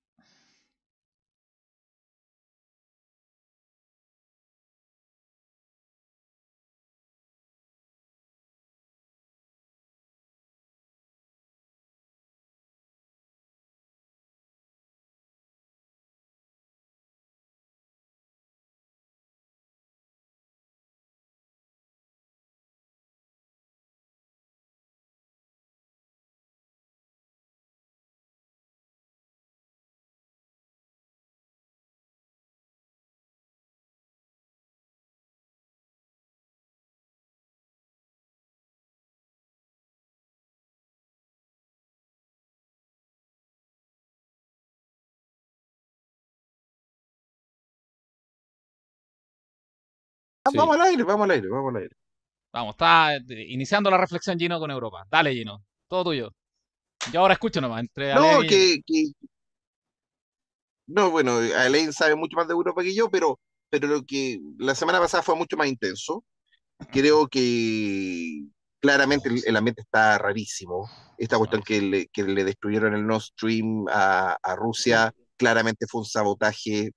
Vamos al aire, vamos al aire, vamos al aire. Vamos, está eh, iniciando la reflexión Gino con Europa. Dale, Gino, todo tuyo. Y ahora escucho nomás. Entre no, que, No, bueno, Alain sabe mucho más de Europa que yo, pero, pero lo que la semana pasada fue mucho más intenso. Creo que claramente el, ambiente está rarísimo. Esta cuestión que le, que le destruyeron el Nord Stream a, a Rusia, claramente fue un sabotaje, eh,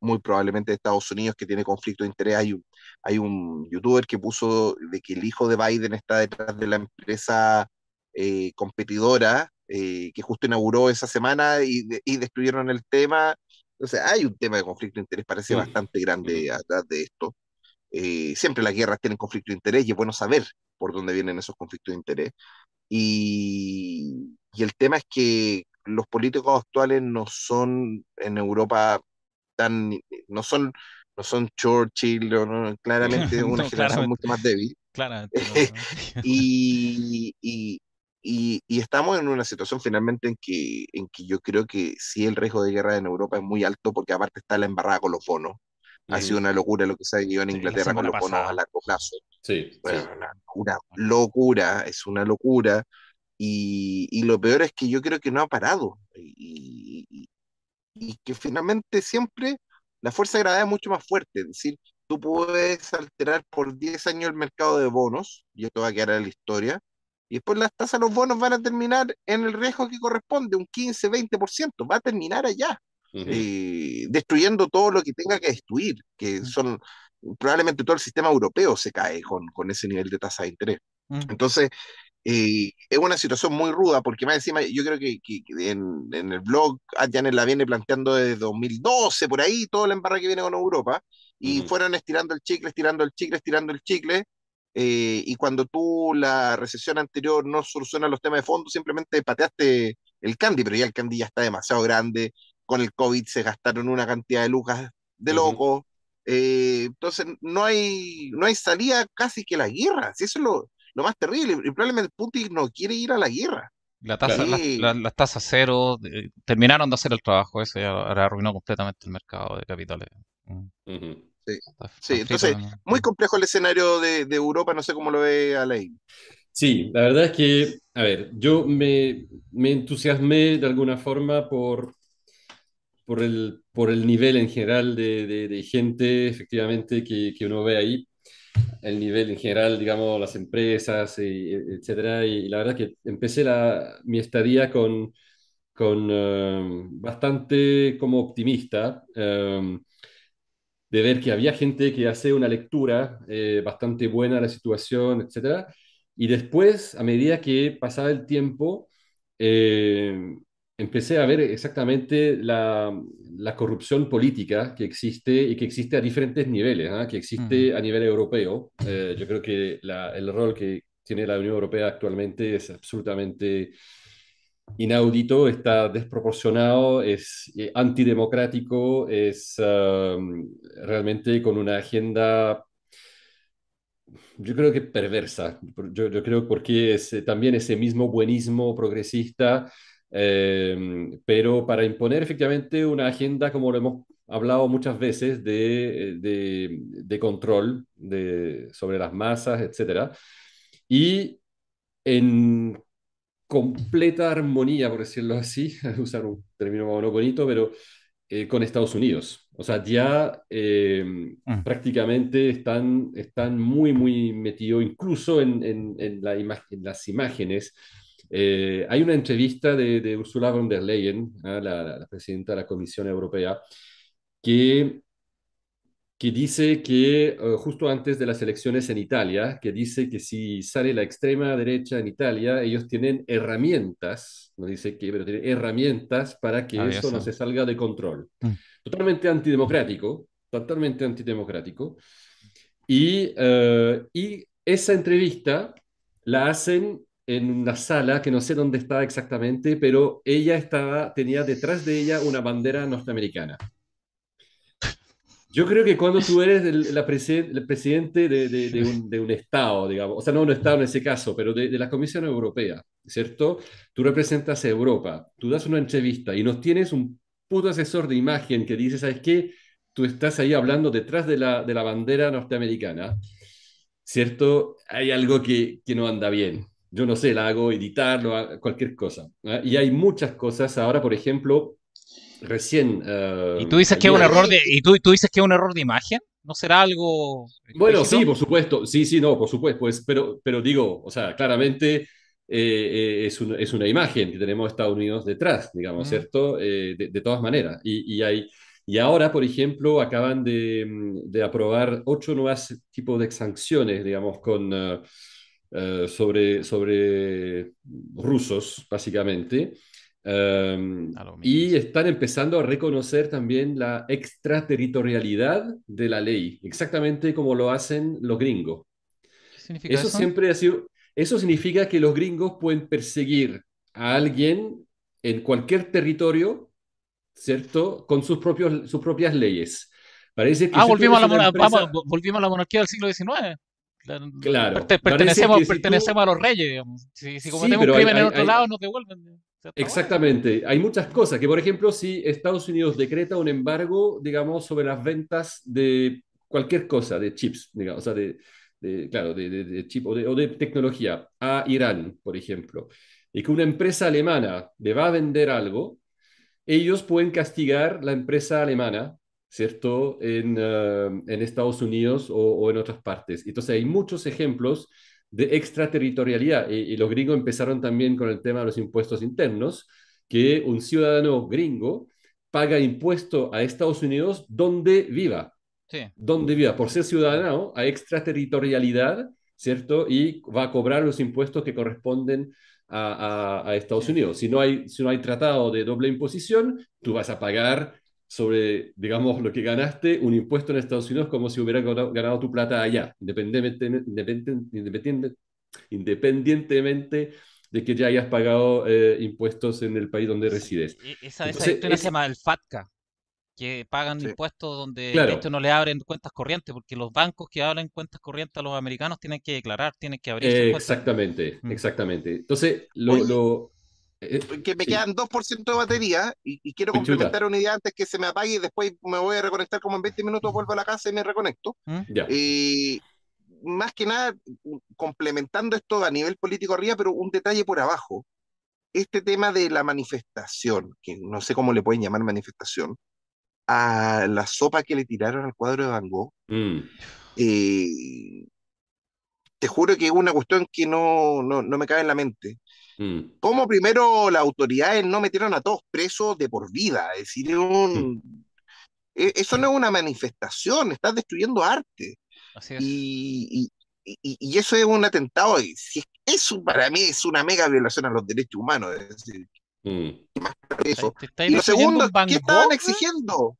muy probablemente de Estados Unidos, que tiene conflicto de interés. Hay un hay un youtuber que puso de que el hijo de Biden está detrás de la empresa eh, competidora eh, que justo inauguró esa semana y, destruyeron el tema. Entonces, hay un tema de conflicto de interés, parece bastante grande atrás de esto. Eh, siempre las guerras tienen conflicto de interés y es bueno saber por dónde vienen esos conflictos de interés. Y, y el tema es que los políticos actuales no son en Europa tan, no son no son Churchill, no, no, claramente una generación mucho más débil. y, y, estamos en una situación finalmente en que, en que yo creo que sí el riesgo de guerra en Europa es muy alto porque aparte está la embarrada con los bonos. Ha sido una locura lo que se ha vivido en Inglaterra con los bonos a largo plazo. Sí, Una, locura, es una locura. Y, lo peor es que yo creo que no ha parado y, y, y que finalmente siempre la fuerza de gravedad es mucho más fuerte, es decir, tú puedes alterar por 10 años el mercado de bonos, y esto va a quedar en la historia, y después las tasas de los bonos van a terminar en el riesgo que corresponde, un 15, 20%, va a terminar allá, destruyendo todo lo que tenga que destruir, que son probablemente todo el sistema europeo se cae con, con ese nivel de tasa de interés. Entonces, es una situación muy ruda, porque más encima yo creo que, en, el blog Adyane ah, la viene planteando desde 2012, por ahí, todo el embarra que viene con Europa, y fueron estirando el chicle, estirando el chicle, estirando el chicle, eh, y cuando tú la recesión anterior no soluciona los temas de fondo, simplemente pateaste el candy, pero ya el candy ya está demasiado grande, con el COVID se gastaron una cantidad de lucas de loco, eh, entonces no hay, no hay salida casi que la guerra, si eso es lo lo más terrible. Y probablemente Putin no quiere ir a la guerra. las tasas cero, terminaron de hacer el trabajo, eso ya arruinó completamente el mercado de capitales. Mm. Sí, entonces, muy complejo el escenario de, Europa, no sé cómo lo ve Alain. Sí, la verdad es que, a ver, yo me, entusiasmé de alguna forma por, por, el, por el nivel en general de, gente, efectivamente, que, que uno ve ahí, el nivel en general, digamos, las empresas, y, etcétera. Y, la verdad que empecé la, mi estadía con, con eh, bastante como optimista, em, de ver que había gente que hace una lectura eh, bastante buena de la situación, etcétera. Y después, a medida que pasaba el tiempo, eh, empecé a ver exactamente la, la, corrupción política que existe y que existe a diferentes niveles, ¿ah? que existe a nivel europeo. Eh, yo creo que el rol que tiene la Unión Europea actualmente es absolutamente inaudito, está desproporcionado, es eh, antidemocrático, es um, realmente con una agenda yo creo que perversa. Yo, yo creo porque es, eh, también ese mismo buenismo progresista Em, pero para imponer efectivamente una agenda, como lo hemos hablado muchas veces, de, de, control de, sobre las masas, etc. Y en completa armonía, por decirlo así, usar un término más bonito, pero eh, con Estados Unidos. O sea, ya em, mm. prácticamente están, están muy, muy metidos incluso en, en, en las imágenes eh, hay una entrevista de, Ursula von der Leyen, ¿ah? la, presidenta de la Comisión Europea, que, que dice que eh, justo antes de las elecciones en Italia, que dice que si sale la extrema derecha en Italia, ellos tienen herramientas, no dice que, pero tienen herramientas para que ah, eso no se salga de control. Mm. Totalmente antidemocrático, totalmente antidemocrático. Mm. Y, eh, y esa entrevista la hacen en una sala que no sé dónde estaba exactamente, pero ella estaba, tenía detrás de ella una bandera norteamericana. Yo creo que cuando tú eres el, la el presidente de, un, Estado, digamos, o sea, no un Estado en ese caso, pero de, la Comisión Europea, ¿cierto? Tú representas a Europa, tú das una entrevista y nos tienes un puto asesor de imagen que dice, ¿sabes qué? Tú estás ahí hablando detrás de la, de la bandera norteamericana, ¿cierto? Hay algo que, que no anda bien yo no sé, la hago editarlo, cualquier cosa. ¿ah? Y hay muchas cosas. Ahora, por ejemplo, recién... Eh, ¿Y, tú dices que es un error de, ¿Y tú, tú dices que un error de imagen? ¿No será algo... Bueno, sí, por supuesto. Sí, sí, no, por supuesto. Pues, pero, pero digo, o sea, claramente... Eh, eh, es, una imagen que tenemos Estados Unidos detrás, digamos, mm. ¿cierto? de, todas maneras. Y, hay, y ahora, por ejemplo, acaban de, aprobar ocho nuevos tipos de sanciones, digamos, con... Eh, sobre, sobre rusos, básicamente. Em, y están empezando a reconocer también la extraterritorialidad de la ley, exactamente como lo hacen los gringos. eso, siempre ha sido. Eso significa que los gringos pueden perseguir a alguien en cualquier territorio, ¿cierto? Con sus, propios, sus propias leyes. Parece ah, volvimos a, la volvimos a, la monarquía del siglo XIX. Claro. pertenecemos, pertenecemos a los reyes, Si, si cometemos un crimen en otro lado lado, nos devuelven. Exactamente. Hay muchas cosas que, por ejemplo, si Estados Unidos decreta un embargo, digamos, sobre las ventas de cualquier cosa, de chips, digamos, o de, claro, de, de, de chip o de, tecnología, a Irán, por ejemplo, y que una empresa alemana le va a vender algo, ellos pueden castigar la empresa alemana ¿cierto? En, ah, en Estados Unidos o, en otras partes. Entonces hay muchos ejemplos de extraterritorialidad y, los gringos empezaron también con el tema de los impuestos internos, que un ciudadano gringo paga impuesto a Estados Unidos donde viva. Sí. Donde viva, por ser ciudadano, a extraterritorialidad, ¿cierto? Y va a cobrar los impuestos que corresponden a, Estados Unidos. Si no, hay, si no hay tratado de doble imposición, tú vas a pagar sobre, digamos, lo que ganaste, un impuesto en Estados Unidos como si hubieras ganado, tu plata allá, independientemente, independientemente de que ya hayas pagado eh, impuestos en el país donde resides. E, e, esa, historia es... se llama el FATCA, que pagan impuestos donde claro. no le abren cuentas corrientes, porque los bancos que abren cuentas corrientes a los americanos tienen que declarar, tienen que abrir. exactamente, mm. exactamente. Entonces, lo, lo eh, pues que me quedan 2% de batería y, quiero complementar una idea antes que se me apague y después me voy a reconectar como en 20 minutos, vuelvo a la casa y me reconecto. ¿Mm? y eh, más que nada, complementando esto a nivel político arriba, pero un detalle por abajo, este tema de la manifestación, que no sé cómo le pueden llamar manifestación, a la sopa que le tiraron al cuadro de Van Gogh, mm. eh, te juro que es una cuestión que no, no, no me cabe en la mente Mm. Como primero las autoridades no metieron a todos presos de por vida, es decir, mm. e, eso mm. no es una manifestación, estás destruyendo arte. y, eso es un atentado, eso para mí es una mega violación a los derechos humanos. y segundo, ¿qué estaban exigiendo?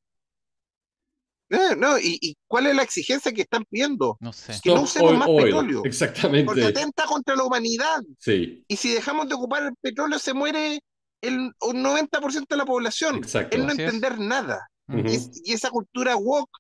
No, y, cuál es la exigencia que están pidiendo? Que no usemos más petróleo. Exactamente. Porque atenta contra la humanidad. Y si dejamos de ocupar el petróleo, se muere el 90% de la población. Exacto. El no entender nada. y esa cultura woke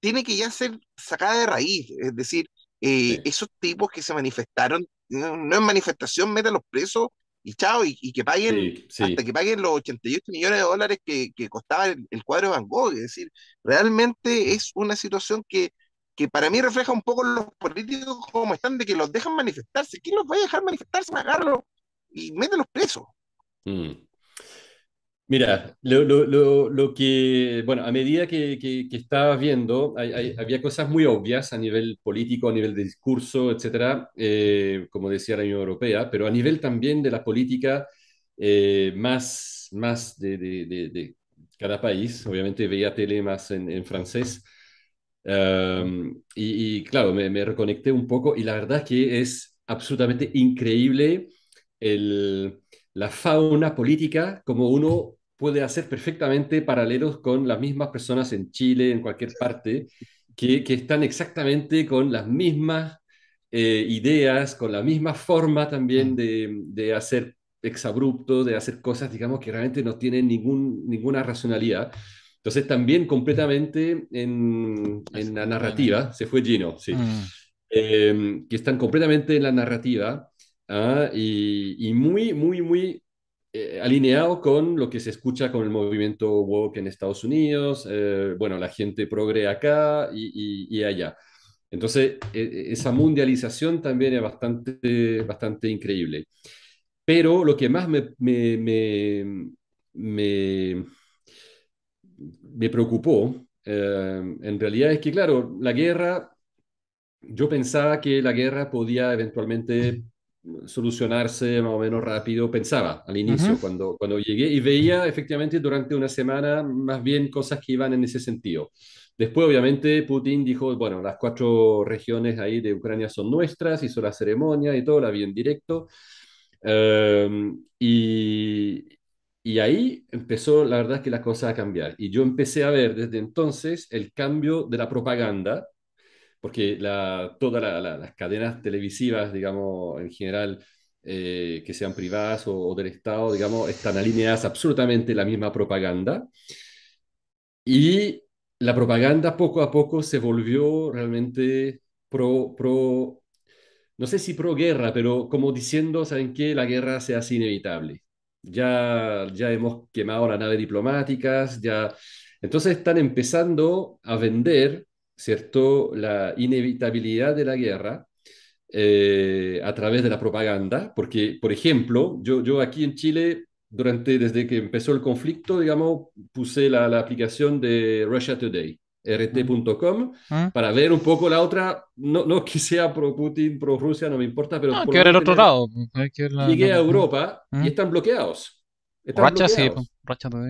tiene que ya ser sacada de raíz. Es decir, eh, esos tipos que se manifestaron, no, en manifestación, mete a los presos y chao, y, que paguen, hasta que paguen los 88 millones de dólares que, costaba el, cuadro de Van Gogh. Es decir, realmente es una situación que, que para mí refleja un poco los políticos como están, de que los dejan manifestarse. ¿Quién los va a dejar manifestarse? Agarrarlos y los presos. Mm. Mira, lo, lo, lo, lo, que, bueno, a medida que, que, estabas viendo, había cosas muy obvias a nivel político, a nivel de discurso, etcétera, eh, como decía la Unión Europea, pero a nivel también de la política eh, más, más de, de, cada país. Obviamente veía tele más en, en francés. y, claro, me, me, reconecté un poco y la verdad que es absolutamente increíble el la fauna política, como uno puede hacer perfectamente paralelos con las mismas personas en Chile, en cualquier parte, que, están exactamente con las mismas eh, ideas, con la misma forma también mm. de, de, hacer exabrupto, de hacer cosas, digamos, que realmente no tienen ningún, ninguna racionalidad. Entonces también completamente en, en la narrativa, se fue Gino, sí, mm. eh, que están completamente en la narrativa ah, y, y muy, muy, muy eh, alineado con lo que se escucha con el movimiento woke en Estados Unidos, eh, bueno, la gente progre acá y, allá. Entonces, e, e, esa mundialización también es bastante, bastante increíble. Pero lo que más me, me, me, me, me preocupó, eh, en realidad, es que, claro, la guerra, yo pensaba que la guerra podía eventualmente solucionarse más o menos rápido, pensaba al inicio cuando, cuando llegué y veía efectivamente durante una semana más bien cosas que iban en ese sentido. Después, obviamente, Putin dijo, bueno, las cuatro regiones ahí de Ucrania son nuestras, hizo la ceremonia y todo, la vi en directo. Em, y, y ahí empezó, la verdad, que la cosa a cambiar. Y yo empecé a ver desde entonces el cambio de la propaganda porque la, todas las cadenas televisivas, digamos, en general, eh, que sean privadas o, del Estado, digamos, están alineadas absolutamente la misma propaganda. Y la propaganda poco a poco se volvió realmente pro, no sé si pro guerra, pero como diciendo, ¿saben que La guerra se hace inevitable. Ya, ya hemos quemado la nave diplomáticas, ya... Entonces están empezando a vender ¿cierto? la inevitabilidad de la guerra eh, a través de la propaganda, porque, por ejemplo, yo, yo aquí en Chile, durante, desde que empezó el conflicto, digamos, puse la, aplicación de Russia Today, rt.com, ¿Mm? ¿Mm? para ver un poco la otra, no, no que sea pro Putin, pro Rusia, no me importa, pero... No, que era el otro lado. La... Llegué a Europa y ¿Mm? están bloqueados. Racha, Sí, Racha no,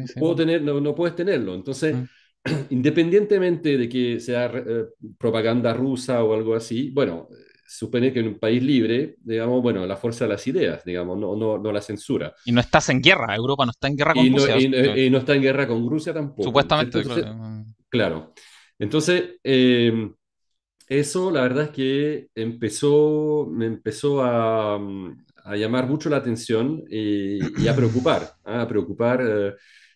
puedes tenerlo, entonces... independientemente de que sea eh, propaganda rusa o algo así, bueno, supone que en un país libre, digamos, bueno, la fuerza de las ideas, digamos, no, no, no la censura. Y no estás en guerra, Europa no está en guerra con Rusia. Eh, y, no, está en guerra con Rusia tampoco. Supuestamente, claro. Entonces, em, eso la verdad es que empezó, me empezó a, llamar mucho la atención y, a preocupar, ¿ah? a preocupar. Eh,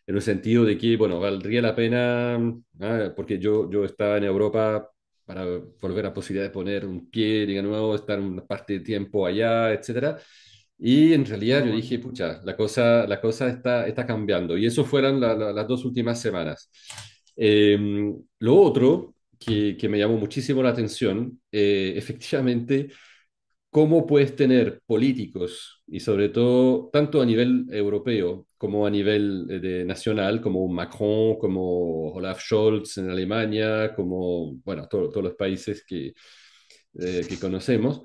en el sentido de que, bueno, valdría la pena, mm, ah, porque yo, yo estaba en Europa para volver a posibilidad de poner un pie de nuevo, estar una parte de tiempo allá, etc. Y en realidad yo dije, pucha, la cosa, la cosa está, está cambiando. Y eso fueron las dos últimas semanas. Em, lo otro que, me llamó muchísimo la atención, eh, efectivamente, cómo puedes tener políticos, y sobre todo tanto a nivel europeo como a nivel eh, de, nacional, como Macron, como Olaf Scholz en Alemania, como, bueno, todos los países que, eh, que conocemos,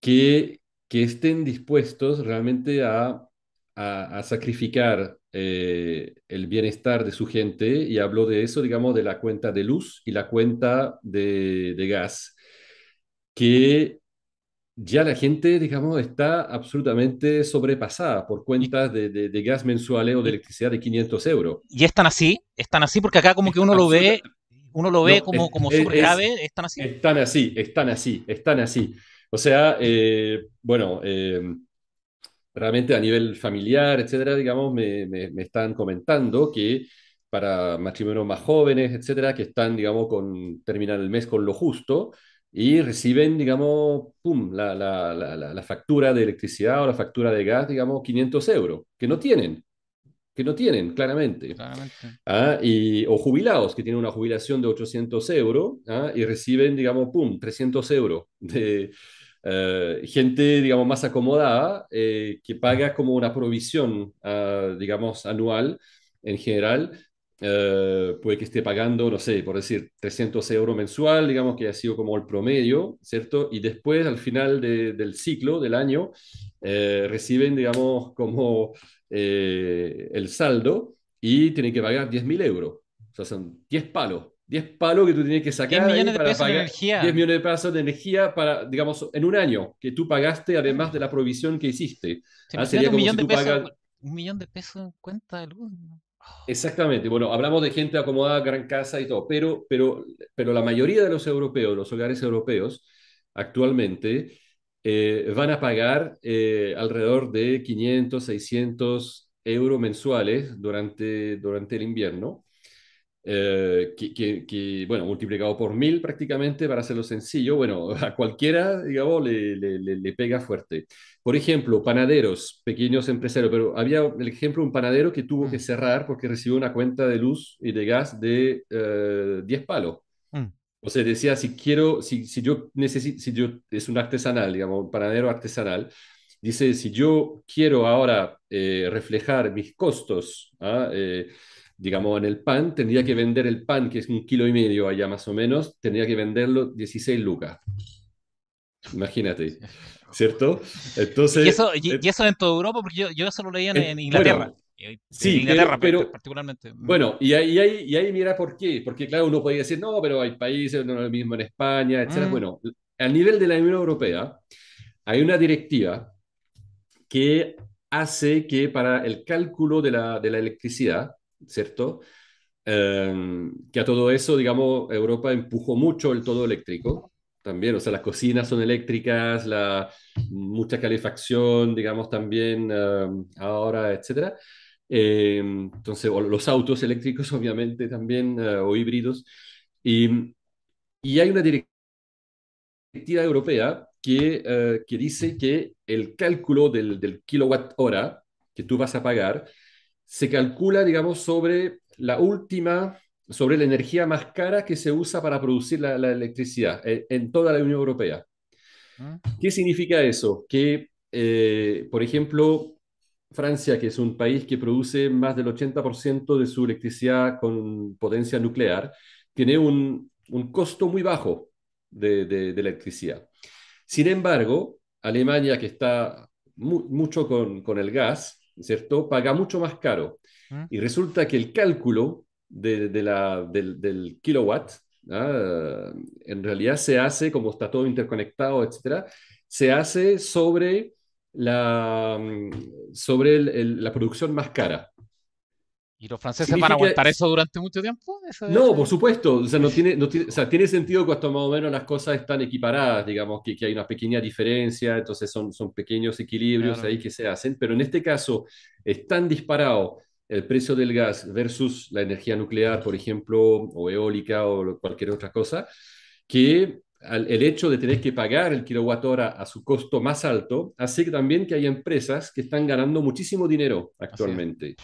que, que, estén dispuestos realmente a, a, sacrificar eh, el bienestar de su gente, y hablo de eso, digamos, de la cuenta de luz y la cuenta de, de gas, que ya la gente, digamos, está absolutamente sobrepasada por cuentas de, gas mensuales o de electricidad de 500 euros. Y están así, están así, porque acá como que uno lo ve, uno lo ve como, como grave, están así. Están así, están así, están así. O sea, eh, bueno, eh, realmente a nivel familiar, etcétera, digamos, me, me, me están comentando que para matrimonios más jóvenes, etcétera, que están, digamos, con terminar el mes con lo justo, y reciben, digamos, pum, la, la, la, factura de electricidad o la factura de gas, digamos, 500 euros, que no tienen, que no tienen, claramente. ¿Ah? Y, o jubilados, que tienen una jubilación de 800 euros ¿ah? y reciben, digamos, pum, 300 euros de... Eh, gente, digamos, más acomodada, eh, que paga como una provisión, ah, digamos, anual en general eh, puede que esté pagando, no sé, por decir, 300 euros mensual, digamos que ha sido como el promedio, ¿cierto? Y después, al final del ciclo, del año, eh, reciben, digamos, como eh, el saldo y tienen que pagar 10.000 euros. O sea, son 10 palos. 10 palos que tú tienes que sacar 10 millones de pesos de energía. 10 millones de pesos de energía para, digamos, en un año que tú pagaste además de la provisión que hiciste. Ah, sería un millón de pesos, un millón de pesos en cuenta de luz. Exactamente, bueno, hablamos de gente acomodada, gran casa y todo, pero, pero, pero la mayoría de los europeos, los hogares europeos, actualmente eh, van a pagar eh, alrededor de 500, 600 euros mensuales durante, durante el invierno. Eh, que, bueno, multiplicado por mil prácticamente, para hacerlo sencillo, bueno, a cualquiera, digamos, le, le, le, pega fuerte. Por ejemplo, panaderos, pequeños empresarios, pero había el ejemplo de un panadero que tuvo que mm. cerrar porque recibió una cuenta de luz y de gas de 10 eh, palos. Mm. O sea, decía, si quiero, si, si yo necesito, si yo, es un artesanal, digamos, un panadero artesanal, dice, si yo quiero ahora eh, reflejar mis costos, ¿ah? digamos, en el pan, tendría que vender el pan, que es un kilo y medio allá más o menos, tendría que venderlo 16 lucas. Imagínate, ¿cierto? Entonces, y, eso, eh, en toda Europa, porque yo, yo eso lo leía en, Inglaterra. Bueno, eh, sí, Inglaterra, pero, particularmente. Mm. Bueno, y ahí, y ahí mira por qué, porque claro, uno podría decir, no, pero hay países, no es lo mismo en España, etc. Mm. Bueno, a nivel de la Unión Europea, hay una directiva que hace que para el cálculo de la, de la electricidad ¿cierto? Em, que a todo eso, digamos, Europa empujó mucho el todo eléctrico también, o sea, las cocinas son eléctricas, la, mucha calefacción, digamos, también em, ahora, etcétera. Em, entonces, los autos eléctricos, obviamente, también, eh, o híbridos. Y, hay una directiva europea eh, que, dice que el cálculo del, del kilowatt hora que tú vas a pagar se calcula, digamos, sobre la última, sobre la energía más cara que se usa para producir la, electricidad eh, en, toda la Unión Europea. Ah. ¿Qué significa eso? Que, eh, por ejemplo, Francia, que es un país que produce más del 80% de su electricidad con potencia nuclear, tiene un, costo muy bajo de, electricidad. Sin embargo, Alemania, que está mucho con, con el gas, ¿cierto? Paga mucho más caro. ¿Mm? Y resulta que el cálculo del, kilowatt, ¿ah? en realidad se hace, como está todo interconectado, etc., se hace sobre la, mm, sobre la producción más cara. ¿Y los franceses van a aguantar eso durante mucho tiempo? no, por supuesto. O sea, no tiene, tiene, o sea, tiene sentido cuando más o menos las cosas están equiparadas, digamos, que, hay una pequeña diferencia, entonces son, son pequeños equilibrios ahí que se hacen, pero en este caso es tan disparado el precio del gas versus la energía nuclear, por ejemplo, o eólica o cualquier otra cosa, que el hecho de tener que pagar el kilowatt hora a su costo más alto hace que también que haya empresas que están ganando muchísimo dinero actualmente.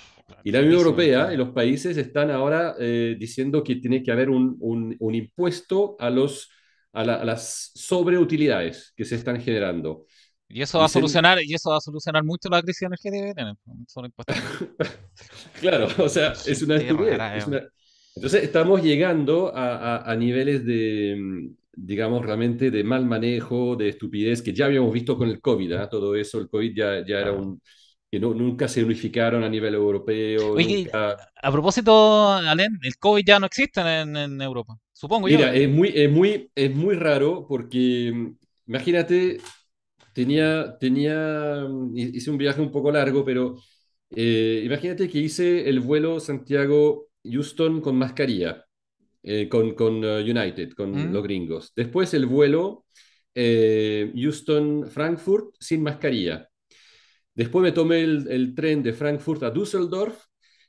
Y la Unión Europea y los países están ahora eh, diciendo que tiene que haber un, un, impuesto a, los, a, las sobreutilidades que se están generando. Y eso va a solucionar, y eso va a solucionar mucho la crisis energética que pues, claro, o sea, es una estupidez. Eh. Entonces estamos llegando a niveles de, mm, digamos, realmente de mal manejo, de estupidez, que ya habíamos visto con el COVID, ¿ah? todo eso, el COVID ya, ya era un... que no, nunca se unificaron a nivel europeo. A propósito, Alen, el COVID ya no existe en, en Europa, supongo yo. Mira, es muy, es, muy, es muy raro porque, imagínate, tenía, tenía, hice un viaje un poco largo, pero eh, imagínate que hice el vuelo Santiago-Houston con mascarilla. Eh, con, con, eh, United, con mm. los gringos. Después el vuelo eh, Houston-Frankfurt sin mascarilla. Después me tomé el, tren de Frankfurt a Düsseldorf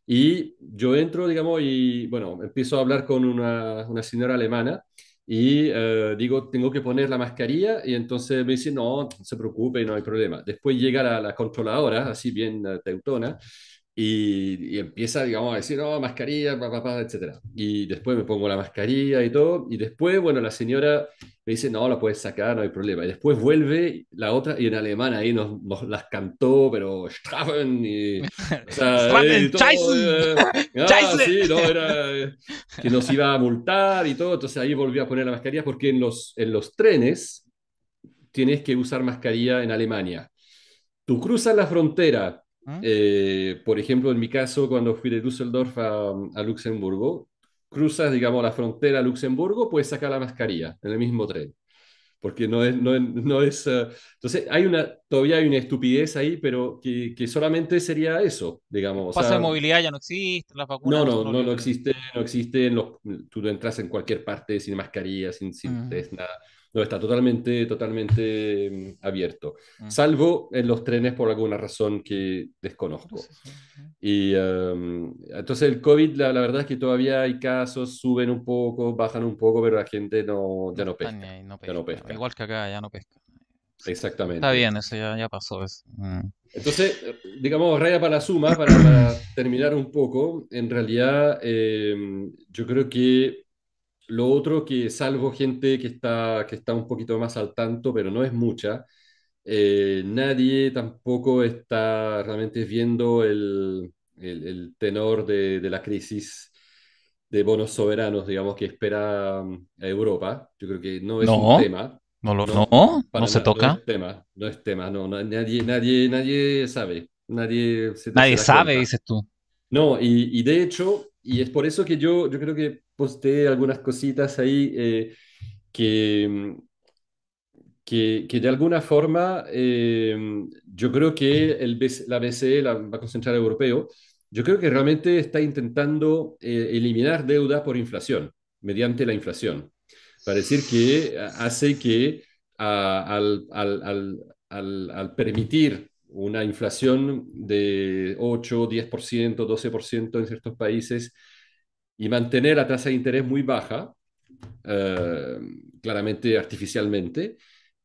y yo entro, digamos, y bueno, empiezo a hablar con una, una señora alemana y digo, tengo que poner la mascarilla y entonces me dice, no, no se preocupe, no hay problema. Después llega la controladora, así bien teutona, y, empieza, digamos, a decir, no, oh, mascarilla, papá, etc. Y después me pongo la mascarilla y todo, y después, bueno, la señora me dice, no, la puedes sacar, no hay problema. Y después vuelve la otra, y en alemán ahí nos, las cantó, pero Strafen O eh, y eh, ah, sí, no, era eh, que nos iba a multar y todo, entonces ahí volvió a poner la mascarilla, porque en los, en los trenes tienes que usar mascarilla en Alemania. Tú cruzas la frontera ¿Mm? Eh, por ejemplo, en mi caso, cuando fui de Düsseldorf a, Luxemburgo, cruzas, digamos, la frontera a Luxemburgo, puedes sacar la mascarilla en el mismo tren. Porque no es... No, no es eh, Entonces, hay una, todavía hay una estupidez ahí, pero que, que solamente sería eso, digamos. Pasa de movilidad ya no existe, las No, no, no, no, existe, no existe. tú entras en cualquier parte sin mascarilla, sin, sin nada. No, está totalmente, totalmente mm, abierto, mm. salvo en eh, los trenes por alguna razón que desconozco. Y em, entonces el COVID, la, la, verdad es que todavía hay casos, suben un poco, bajan un poco, pero la gente no, ya no pesca. Igual que acá, ya no pesca. Exactamente. Está bien, eso ya, ya pasó. Mm. Entonces, digamos, raya para la suma, para, terminar un poco, en realidad em, yo creo que lo otro que salvo gente que está, que está un poquito más al tanto, pero no es mucha, eh, nadie tampoco está realmente viendo el, tenor de, la crisis de bonos soberanos, digamos, que espera mm, a Europa. Yo creo que no es un tema. No, no, no, no se toca. No es tema, no es tema, no, nadie, nadie, nadie sabe. Nadie, nadie sabe, dices tú. No, y, y, de hecho, y es por eso que yo, yo creo que de algunas cositas ahí eh, mm, que, que, de alguna forma eh, mm, yo creo que el, la BCE, la Banca Central Europeo, yo creo que realmente está intentando eh, eliminar deuda por inflación, mediante la inflación, para decir que hace que ah, al, al, al, al permitir una inflación de 8, 10%, 12% en ciertos países, y mantener la tasa de interés muy baja, eh, claramente artificialmente,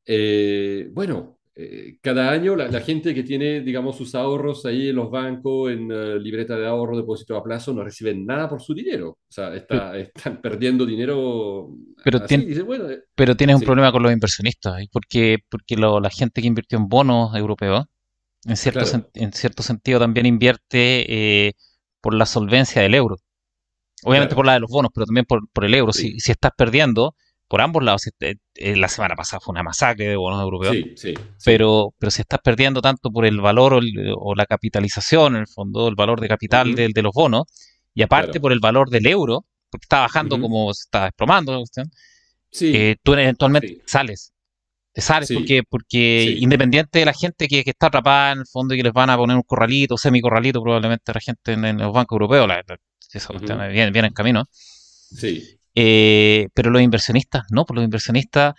eh, bueno, eh, cada año la, gente que tiene, digamos, sus ahorros ahí en los bancos, en libreta de ahorro, depósito a plazo, no reciben nada por su dinero. O sea, están perdiendo dinero. Pero, pero tienes un problema con los inversionistas, porque, porque la gente que invirtió en bonos europeos, en cierto, en cierto sentido, también invierte por la solvencia del euro. Obviamente por la de los bonos, pero también por, por el euro. Si, si, estás perdiendo, por ambos lados, eh, la semana pasada fue una masacre de bonos europeos. pero, pero si estás perdiendo tanto por el valor o, la capitalización, en el fondo, el valor de capital de, los bonos, y aparte por el valor del euro, porque está bajando como se está desplomando la cuestión, eh, tú eventualmente sales. Te sales porque, porque independiente de la gente que, está atrapada en el fondo y que les van a poner un corralito, semicorralito probablemente la gente en, los bancos europeos, la, eso cuestión viene, en camino. Sí. Eh, pero los inversionistas, no, por pues los inversionistas,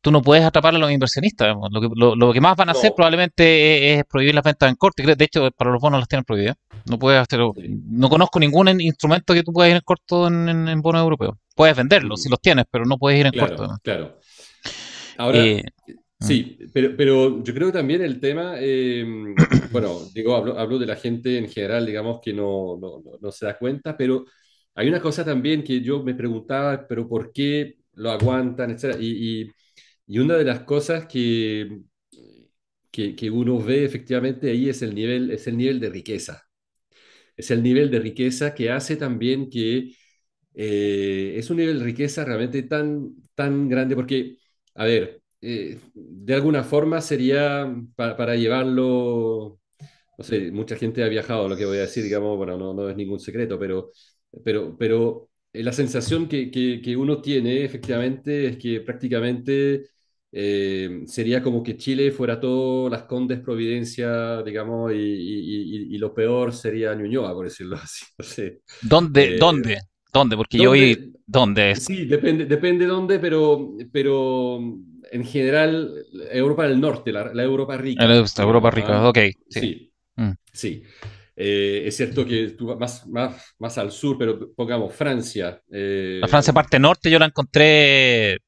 tú no puedes atrapar a los inversionistas. Lo que, más van a hacer probablemente es, prohibir las ventas en corte. De hecho, para los bonos las tienen prohibidas. No puedes hacerlo. No conozco ningún instrumento que tú puedas ir en corto en, en, bonos europeos. Puedes venderlos si los tienes, pero no puedes ir en corto. Claro. Ahora, eh, Ah. Sí, pero, pero yo creo que también el tema, em, bueno, digo, hablo, hablo, de la gente en general, digamos, que no, no, no, se da cuenta, pero hay una cosa también que yo me preguntaba, pero ¿por qué lo aguantan, etcétera? Y, y, una de las cosas que, que, que, uno ve efectivamente ahí es el, nivel, es el nivel de riqueza. Es el nivel de riqueza que hace también que eh, es un nivel de riqueza realmente tan, tan grande, porque, a ver, eh, de alguna forma sería para, llevarlo, no sé, mucha gente ha viajado, lo que voy a decir, digamos, bueno, no, no es ningún secreto, pero, pero, pero eh, la sensación que, uno tiene efectivamente es que prácticamente... Eh, sería como que Chile fuera todo Las Condes, Providencia, digamos, y, y, lo peor sería Ñuñoa, por decirlo así. ¿Dónde? ¿Dónde? Porque yo dónde. Sí, depende, depende dónde, pero, pero en general, Europa del Norte, la, Europa rica. La Europa rica, ok. Sí. Sí. Mm. Eh, es cierto que tú más, más, más al sur, pero pongamos Francia. Eh, la Francia parte norte yo la encontré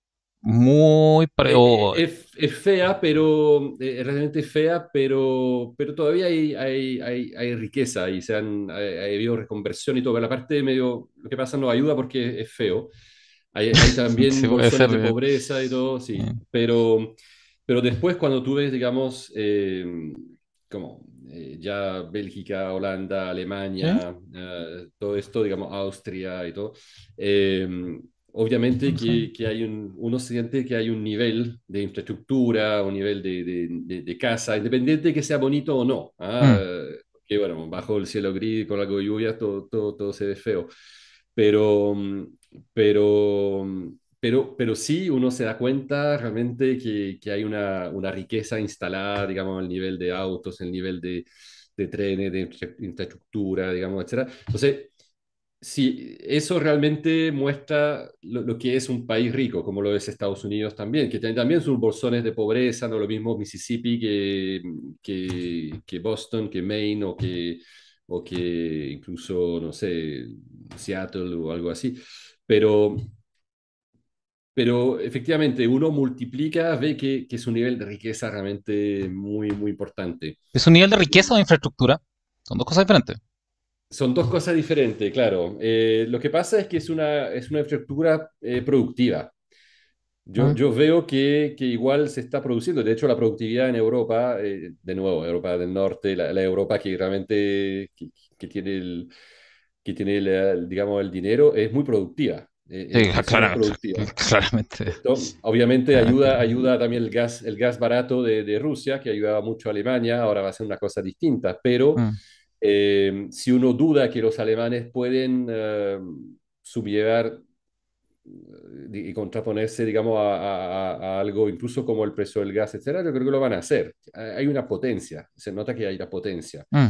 muy... pero eh, es, fea, pero es realmente fea, pero, pero todavía hay, hay, hay, hay riqueza y se han, ha habido reconversión y todo. Pero la parte medio, lo que pasa no ayuda porque es feo. Hay, hay también sí, de eh. pobreza y todo, sí. Pero, pero después cuando tú ves, digamos, eh, como eh, ya Bélgica, Holanda, Alemania, todo esto, digamos, Austria y todo, obviamente que, que, hay un, uno siente que hay un nivel de infraestructura, un nivel de, de, casa, independiente de que sea bonito o no. Ah, mm. Que bueno, bajo el cielo gris, con algo de lluvia, todo, todo, todo se ve feo pero, mm, pero, mm, pero, pero sí uno se da cuenta realmente que, que hay una, una, riqueza instalada, digamos, al nivel de autos, el nivel de, de trenes, de infraestructura, digamos, etc. Entonces, sí, eso realmente muestra lo, que es un país rico, como lo es Estados Unidos también, que tiene también sus bolsones de pobreza, no lo mismo Mississippi que, que, que Boston, que Maine o que o que incluso, no sé, Seattle o algo así. Pero, pero efectivamente, uno multiplica, ve que, que es un nivel de riqueza realmente muy, muy importante. ¿Es un nivel de riqueza o de infraestructura? Son dos cosas diferentes. Son dos cosas diferentes, claro. Eh, lo que pasa es que es una, es una infraestructura eh, productiva. Yo, yo veo que, que, igual se está produciendo. De hecho, la productividad en Europa, eh, de nuevo, Europa del Norte, la, Europa que realmente que, tiene, el, que tiene el, digamos, el dinero, es muy productiva. claramente. obviamente ayuda, ayuda también el gas, el gas barato de, de, Rusia, que ayudaba mucho a Alemania, ahora va a ser una cosa distinta. Pero mm. eh, si uno duda que los alemanes pueden eh, subllevar y contraponerse, digamos, a, algo incluso como el precio del gas, etcétera, yo creo que lo van a hacer. Hay una potencia, se nota que hay una potencia. Mm.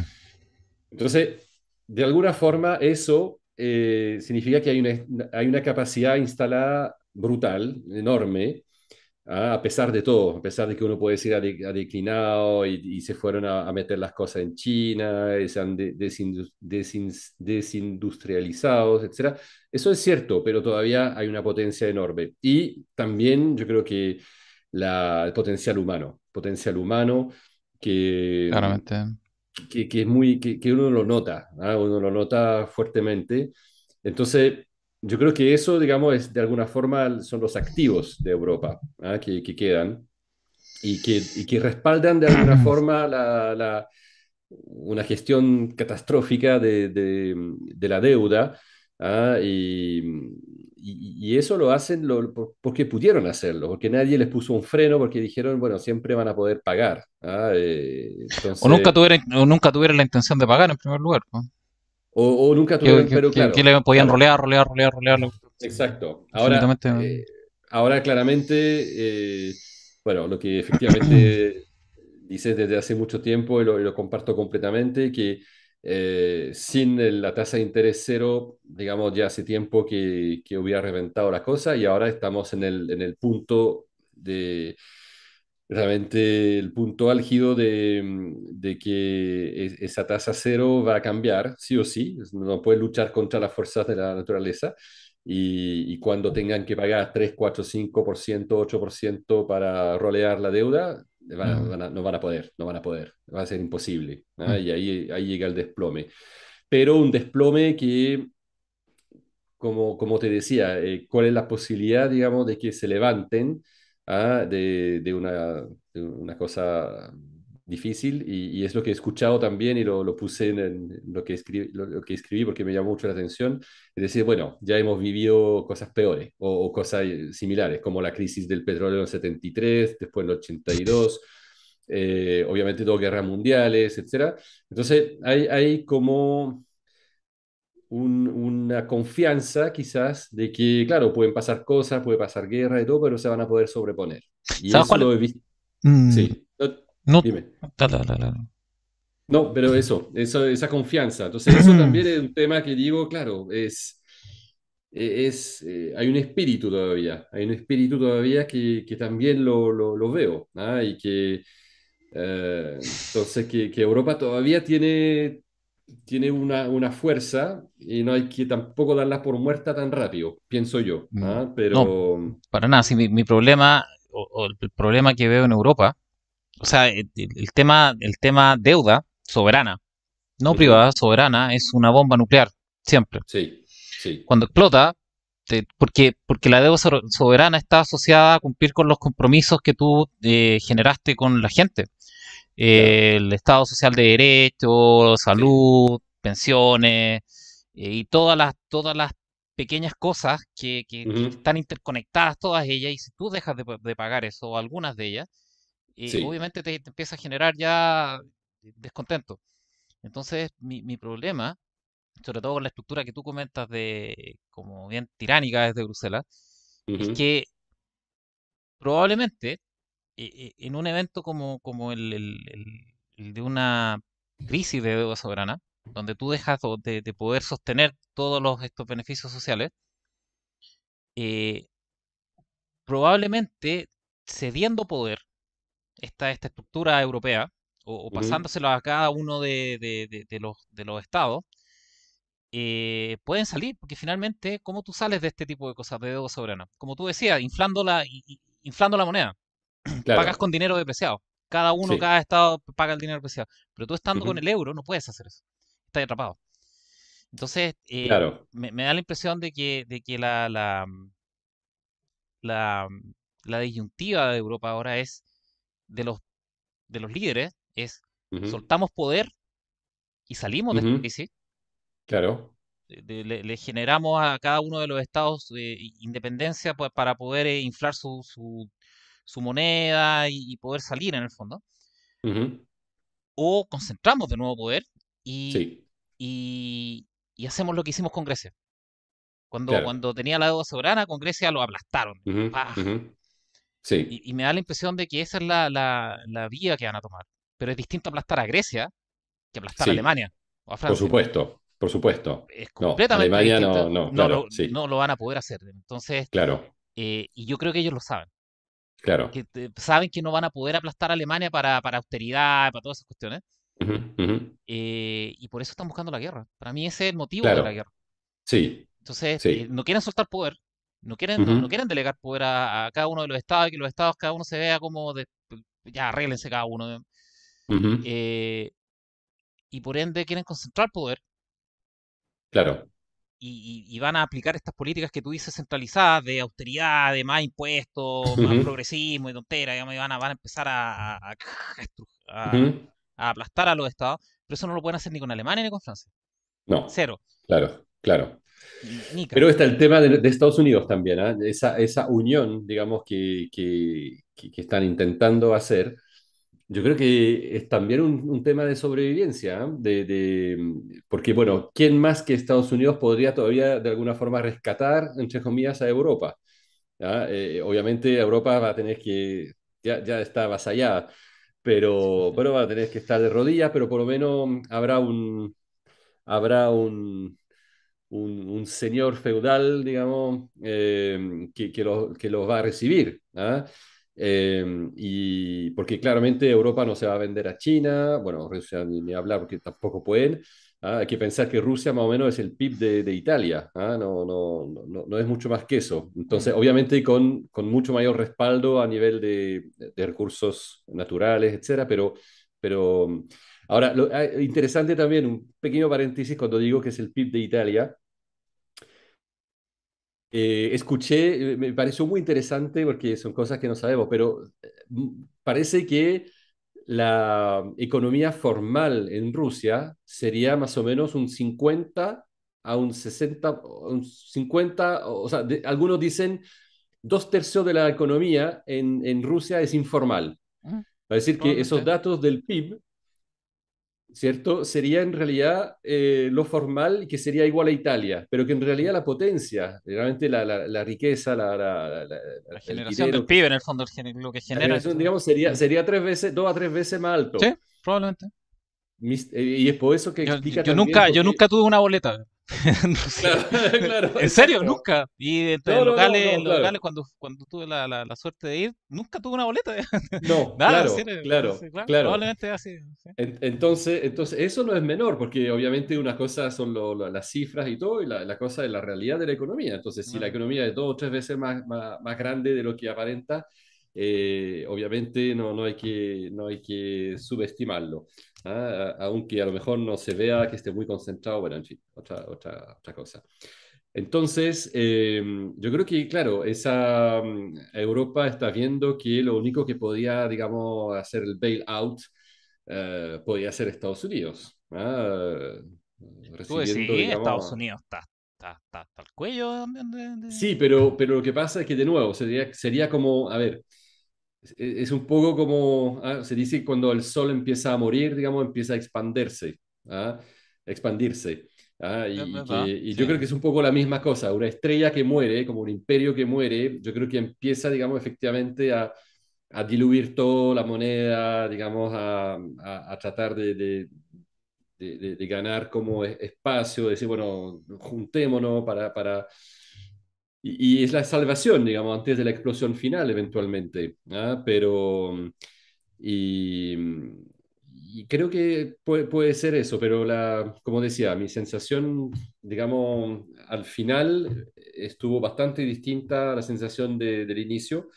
Entonces, de alguna forma, eso eh, significa que hay una, hay una capacidad instalada brutal, enorme, ¿ah? a pesar de todo, a pesar de que uno puede decir ha, declinado y, se fueron a, meter las cosas en China, y se han desindustrializado, etc. Eso es cierto, pero todavía hay una potencia enorme. Y también yo creo que la, el potencial humano, potencial humano que... Claramente. Que, que es muy, que, que uno lo nota, ¿ah? uno lo nota fuertemente. Entonces, yo creo que eso, digamos, es de alguna forma son los activos de Europa ¿ah? que, quedan y que, respaldan de alguna forma una gestión catastrófica de, la deuda. ¿ah? Y, eso lo hacen porque pudieron hacerlo, porque nadie les puso un freno, porque dijeron, bueno, siempre van a poder pagar. ¿ah? Eh, o, nunca tuvieron, nunca tuvieron la intención de pagar en primer lugar. ¿no? O, nunca tuvieron, que, pero Que le podían rolear, rolear, rolear, rolear. Exacto. Ahora, eh, ahora claramente, eh, bueno, lo que efectivamente dices desde hace mucho tiempo y lo, comparto completamente, que eh, sin la tasa de interés cero, digamos, ya hace tiempo que, que hubiera reventado la cosa y ahora estamos en el, en el punto de, realmente el punto álgido de, mm, de que esa tasa cero va a cambiar, sí o sí, no puede luchar contra las fuerzas de la naturaleza. Y, y cuando tengan que pagar 3, 4, 5%, 8% para rolear la deuda, van a, no van a poder, no van a poder, va a ser imposible. ¿ah? Y ahí, ahí llega el desplome. Pero un desplome que como, como, te decía, eh, cuál es la posibilidad, digamos, de que se levanten de, una, cosa difícil y, es lo que he escuchado también y lo, puse en, lo, que escribí, lo, que escribí porque me llamó mucho la atención, es decir, bueno, ya hemos vivido cosas peores o, cosas eh, similares, como la crisis del petróleo en el 73, después en el 82. Eh, obviamente dos guerras mundiales, etc. Entonces, hay, hay como una confianza quizás de que, claro, pueden pasar cosas, puede pasar guerra y todo, pero se van a poder sobreponer. ¿Sabes cuál? lo he mm. sí. No, pero eso, eso, esa confianza. Entonces, eso mm. también es un tema que digo, claro, es, es eh, hay un espíritu todavía, hay un espíritu todavía que, también lo, veo, ¿ah? y que eh, entonces que, Europa todavía tiene, tiene una, fuerza y no hay que tampoco darla por muerta tan rápido, pienso yo. Mm. ¿ah? Pero... para nada, mi, problema, o, el problema que veo en Europa, o sea, eh, el, tema, el tema deuda soberana, no privada, soberana, es una bomba nuclear, siempre. Sí, sí. Cuando explota, porque, porque la deuda soberana está asociada a cumplir con los compromisos que tú eh, generaste con la gente. Eh, el Estado Social de Derecho, salud, pensiones, eh, y todas las, todas las pequeñas cosas que, están interconectadas todas ellas, y si tú dejas de, pagar eso, algunas de ellas, eh, obviamente te, empieza a generar ya descontento. Entonces, mi, mi problema, sobre todo con la estructura que tú comentas de como bien tiránica desde Bruselas, es que probablemente eh, en un evento como, como el, de una crisis de deuda soberana, donde tú dejas de, poder sostener todos estos beneficios sociales, eh, probablemente cediendo poder esta, esta estructura europea o, pasándosela pasándoselo a cada uno de, los, estados, eh, pueden salir, porque finalmente, ¿cómo tú sales de este tipo de cosas de deuda soberana? Como tú decías, inflando la, inflando la moneda. Pagas con dinero depreciado. Cada uno, cada estado paga el dinero depreciado. Pero tú estando con el euro no puedes hacer eso. Estás atrapado. Entonces, eh, me, da la impresión de que, de que la, la, la, disyuntiva de Europa ahora es de los, de los líderes, es soltamos poder y salimos de esta crisis. Claro. Le, generamos a cada uno de los estados independencia para poder eh, inflar su, su, su moneda y, poder salir en el fondo. O concentramos de nuevo poder y, hacemos lo que hicimos con Grecia. Cuando, cuando tenía la deuda soberana, con Grecia lo aplastaron. Y, me da la impresión de que esa es la, vía que van a tomar. Pero es distinto aplastar a Grecia que aplastar a Alemania Por supuesto, por supuesto. completamente no, Alemania no, lo, van a poder hacer. Entonces, claro. Eh, y yo creo que ellos lo saben. Que saben que no van a poder aplastar a Alemania para, austeridad, para todas esas cuestiones. Eh, y por eso están buscando la guerra. Para mí ese es el motivo de la guerra. Sí. Entonces, eh, no quieren soltar poder, no quieren, no, quieren delegar poder a, cada uno de los estados y que los estados cada uno se vea como ya arréglense cada uno. Eh, y por ende quieren concentrar poder. Claro y, van a aplicar estas políticas que tú dices centralizadas de austeridad, de más impuestos, más progresismo y tontera, digamos, y van a, van a empezar a, aplastar a los estados, pero eso no lo pueden hacer ni con Alemania ni con Francia. No. Cero. Claro, claro. pero está el tema de, Estados Unidos también, ¿ah? esa, esa unión, digamos, que, que, que, están intentando hacer yo creo que es también un, tema de sobrevivencia, ¿eh? de, mm, porque, bueno, ¿quién más que Estados Unidos podría todavía de alguna forma rescatar, entre comillas, a Europa? ¿Ah? Eh, obviamente Europa va a tener que, ya, ya está allá, pero bueno, va a tener que estar de rodillas, pero por lo menos mm, habrá un, habrá un, un, señor feudal, digamos, eh, que, que, que, los va a recibir. ¿ah? Em, y porque claramente Europa no se va a vender a China, bueno, Rusia ni, ni hablar porque tampoco pueden. ¿ah? Hay que pensar que Rusia más o menos es el PIB de, de Italia, ¿ah? no, no, no, no, es mucho más que eso. Entonces, obviamente con, con mucho mayor respaldo a nivel de, recursos naturales, etcétera, pero, pero ahora, lo, ah, interesante también, un pequeño paréntesis cuando digo que es el PIB de Italia, eh, escuché, eh, me pareció muy interesante porque son cosas que no sabemos, pero eh, parece que la economía formal en Rusia sería más o menos un 50 a un 60, 50, o sea, algunos dicen dos tercios de la economía en, en Rusia es informal. Mm. Es decir, que esos datos del PIB ¿cierto? Sería en realidad eh, lo formal que sería igual a Italia, pero que en realidad la potencia, realmente la, la, la riqueza, la, generación del PIB en el fondo, lo que genera. sería, sería tres veces, dos a tres veces más alto. Sí, probablemente. Eh, y es por eso que nunca, yo nunca tuve una boleta. en serio, nunca. Y en los, locales, cuando, cuando tuve la, suerte de ir, nunca tuve una boleta. No, Nada, claro, claro, así. Entonces, entonces, eso no es menor, porque obviamente una cosa son las cifras y todo, y la, cosa es la realidad de la economía. Entonces, si la economía es dos o tres veces más, más, grande de lo que aparenta, eh, obviamente no, no, hay que, no hay que subestimarlo. ¿ah? aunque a lo mejor no se vea que esté muy concentrado, bueno, en fin, otra, otra, otra cosa. Entonces, em, yo creo que, claro, esa mm, Europa está viendo que lo único que podía, digamos, hacer el bailout eh, podía ser Estados Unidos. ¿ah? Estados Unidos está hasta el cuello. Sí, pero, pero lo que pasa es que, de nuevo, sería, sería como, a ver, es un poco como ah, se dice cuando el sol empieza a morir, digamos, empieza a expandirse, ¿ah? expandirse. ¿ah? Y, yo creo que es un poco la misma cosa, una estrella que muere, como un imperio que muere, yo creo que empieza, digamos, efectivamente a, a diluir toda la moneda, digamos, a, a, tratar de, de, de, ganar como espacio, decir, bueno, juntémonos para, para y, es la salvación, digamos, antes de la explosión final eventualmente. ¿ah? Pero, y, creo que puede, ser eso, pero la, como decía, mi sensación, digamos, al final estuvo bastante distinta a la sensación del inicio.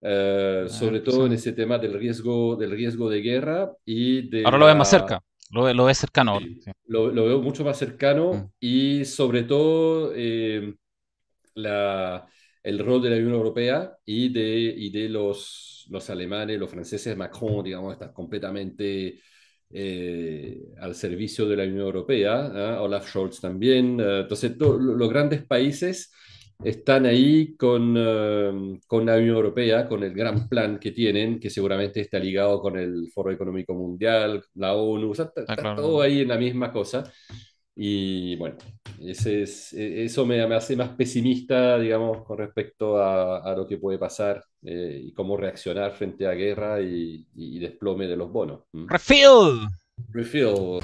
Eh, ah, sobre todo en ese tema del riesgo, del riesgo de guerra y Ahora lo ves más cerca, lo, lo ves cercano. Lo, veo mucho más cercano mm. y sobre todo eh, la, el rol de la Unión Europea y de, y de los, los alemanes, los franceses, Macron, digamos, está completamente eh, al servicio de la Unión Europea, ¿ah? Olaf Scholz también. Eh, entonces, los grandes países están ahí con, eh, con la Unión Europea, con el gran plan que tienen, que seguramente está ligado con el Foro Económico Mundial, la ONU, o sea, está ah, todo ahí en la misma cosa. Y bueno, e, eso me, hace más pesimista, digamos, con respecto a, lo que puede pasar eh, y cómo reaccionar frente a guerra y, y desplome de los bonos. Refill. Refill.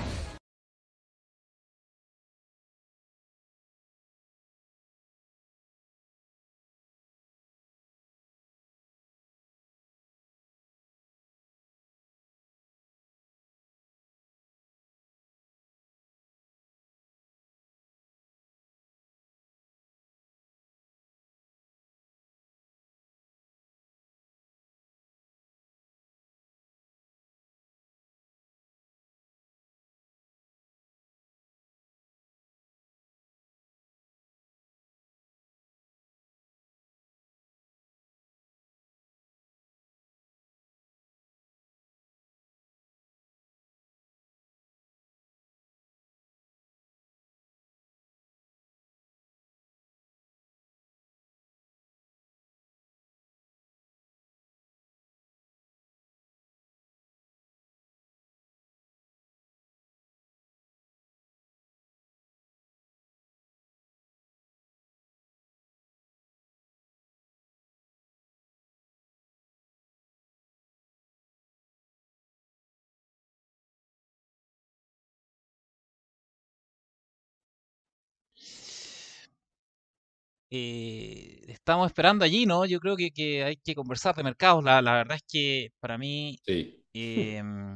Eh, estamos esperando allí, ¿no? Yo creo que, hay que conversar de mercados. La, verdad es que para mí eh, mm,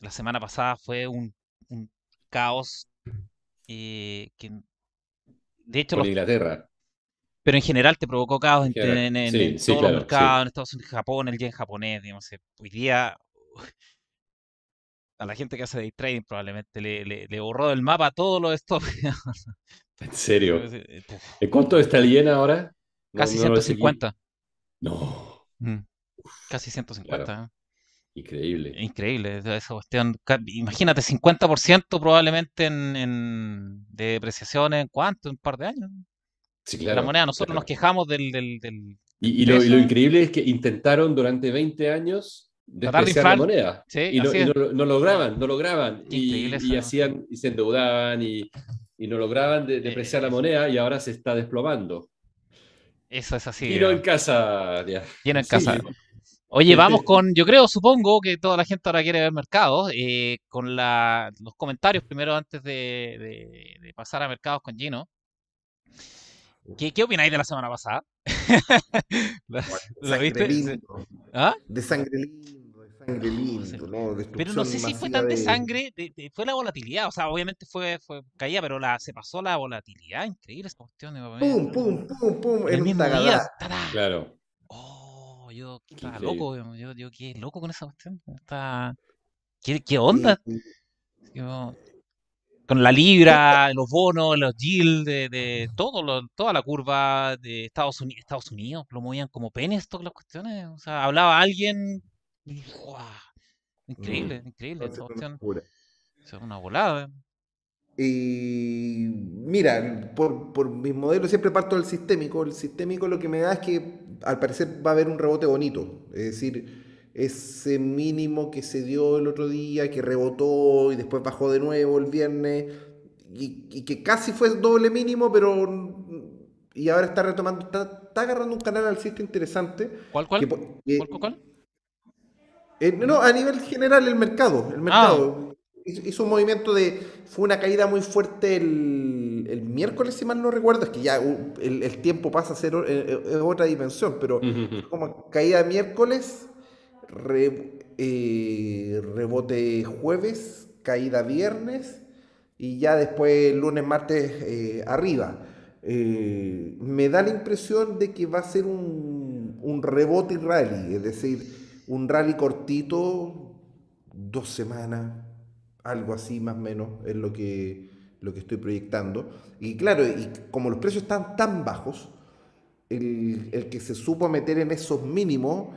la semana pasada fue un, caos eh, de hecho... Por Inglaterra. Pero en general te provocó caos en, en, mercado en en Estados Unidos, Japón, el yen japonés, Hoy día a la gente que hace day trading probablemente le, borró del mapa todo lo de esto ¿En serio? ¿Y cuánto está el ahora? Casi 150. No. Casi 150. ¿eh? Increíble. Increíble, esa cuestión. Imagínate, 50% probablemente en, en, depreciaciones en cuánto, en un par de años. Sí, claro, la moneda, nosotros nos quejamos del... y, lo, increíble es que intentaron durante 20 años despreciar la moneda. Sí, y, no, no, lograban, no lograban. y, hacían, y se endeudaban y y no lograban depreciar eh, la moneda y ahora se está desplomando. Eso es así. Tiro eh. en casa. Ya. en casa. Oye, vamos con, yo creo, supongo que toda la gente ahora quiere ver mercados, eh, con los comentarios primero antes de, pasar a mercados con Gino. ¿Qué, opináis de la semana pasada? ¿La viste? ¿Ah? De sangre pero no sé si fue tan de, sangre, fue la volatilidad, o sea, obviamente fue, fue pero la, se pasó la volatilidad, increíble esa cuestión. Eh, pum, pum, pum, pum, el, mismo Claro. Oh, yo estaba loco, yo, qué loco con esa cuestión. ¿Qué, onda? con la libra, los bonos, los yields de, todo, toda la curva de Estados Unidos, Estados Unidos, lo movían como penes todas las cuestiones. O sea, hablaba alguien Increíble, increíble. Esa opción. Es una volada. ¿eh? Y mira, por, por mis modelos siempre parto del sistémico. El sistémico lo que me da es que al parecer va a haber un rebote bonito. Es decir, ese mínimo que se dio el otro día, que rebotó y después bajó de nuevo el viernes, y, que casi fue doble mínimo, pero... Y ahora está retomando, está, agarrando un canal al alcista interesante. ¿Cuál, cuál? cuál? Eh, no, a nivel general el mercado. El mercado ah. hizo, un movimiento de... Fue una caída muy fuerte el, miércoles, si mal no recuerdo. Es que ya uh, el, tiempo pasa a ser eh, eh, otra dimensión, pero como caída miércoles, rebote jueves, caída viernes y ya después lunes, martes arriba. me da la impresión de que va a ser un, un rebote rally, es decir, un rally cortito, dos semanas, algo así más o menos, es lo que, lo que estoy proyectando. Y claro, y como los precios están tan bajos, el, que se supo meter en esos mínimos,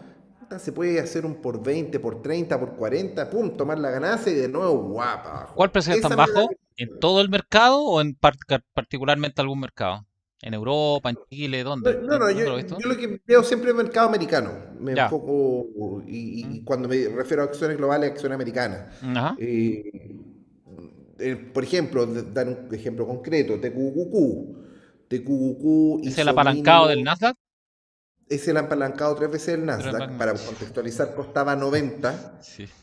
se puede hacer un por 20, por 30, por 40, pum, tomar la ganancia y de nuevo, guapa. ¿Cuál precio es tan bajo? ¿En todo el mercado o en particularmente algún mercado? ¿En Europa, en Chile? ¿Dónde? No, no, yo, lo que veo siempre es el mercado americano. Me enfoco, y, mm. cuando me refiero a acciones globales, acciones americanas. Ajá. Eh, eh, por ejemplo, dar un ejemplo concreto, TQQQ. TQQQ ¿Es el apalancado del Nasdaq? Es el apalancado tres veces del Nasdaq. para contextualizar, costaba 90.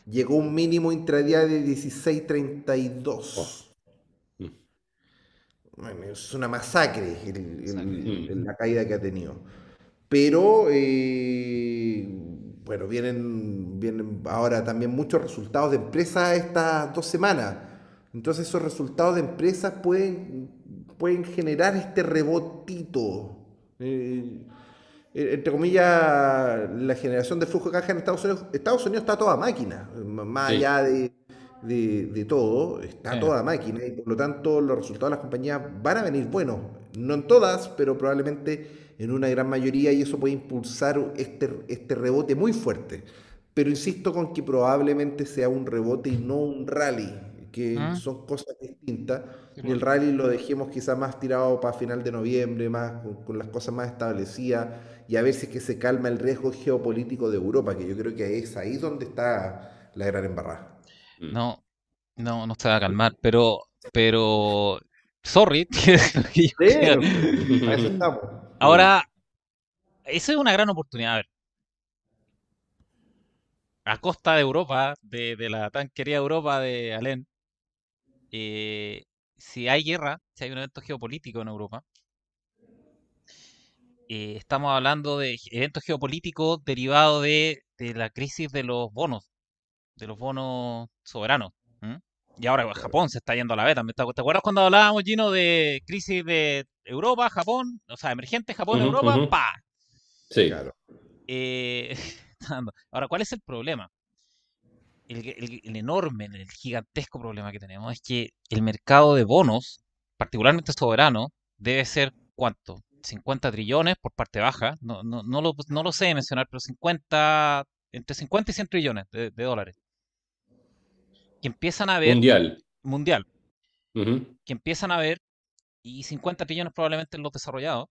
Llegó un mínimo intradía de 16.32 es una masacre mm. la caída que ha tenido. Pero, eh, bueno, vienen, vienen ahora también muchos resultados de empresas estas dos semanas. Entonces esos resultados de empresas pueden, pueden generar este rebotito. Eh, entre comillas, la generación de flujo de caja en Estados Unidos. Estados Unidos está toda máquina, más allá de de, todo, está toda toda máquina y por lo tanto los resultados de las compañías van a venir buenos. No en todas, pero probablemente en una gran mayoría y eso puede impulsar este, este rebote muy fuerte. Pero insisto con que probablemente sea un rebote y no un rally, que ¿Ah? son cosas distintas. y pues. el rally lo dejemos quizá más tirado para final de noviembre, más con, las cosas más establecidas y a ver si que se calma el riesgo geopolítico de Europa, que yo creo que es ahí donde está la gran embarrada. Mm. No, no, no se va a calmar, pero, pero, sorry. Ahora, eso es una gran oportunidad. A ver, a costa de Europa, de, la tan querida Europa de Alén, eh, si hay guerra, si hay un evento geopolítico en Europa, eh, estamos hablando de eventos geopolíticos derivados de, la crisis de los bonos, de los bonos soberanos. Y ahora pues, Japón se está yendo a la vez también. ¿Te acuerdas cuando hablábamos, Gino, de crisis de Europa, Japón? O sea, emergente, Japón, Europa, pa. Sí, claro. Eh, ahora, ¿cuál es el problema? El, enorme, el gigantesco problema que tenemos es que el mercado de bonos, particularmente soberano, debe ser cuánto? 50 trillones por parte baja. No, no, no, lo, sé mencionar, pero 50, entre 50 y 100 trillones de dólares que empiezan a ver... Mundial. Mundial. Que empiezan a ver, y 50 trillones probablemente en los desarrollados,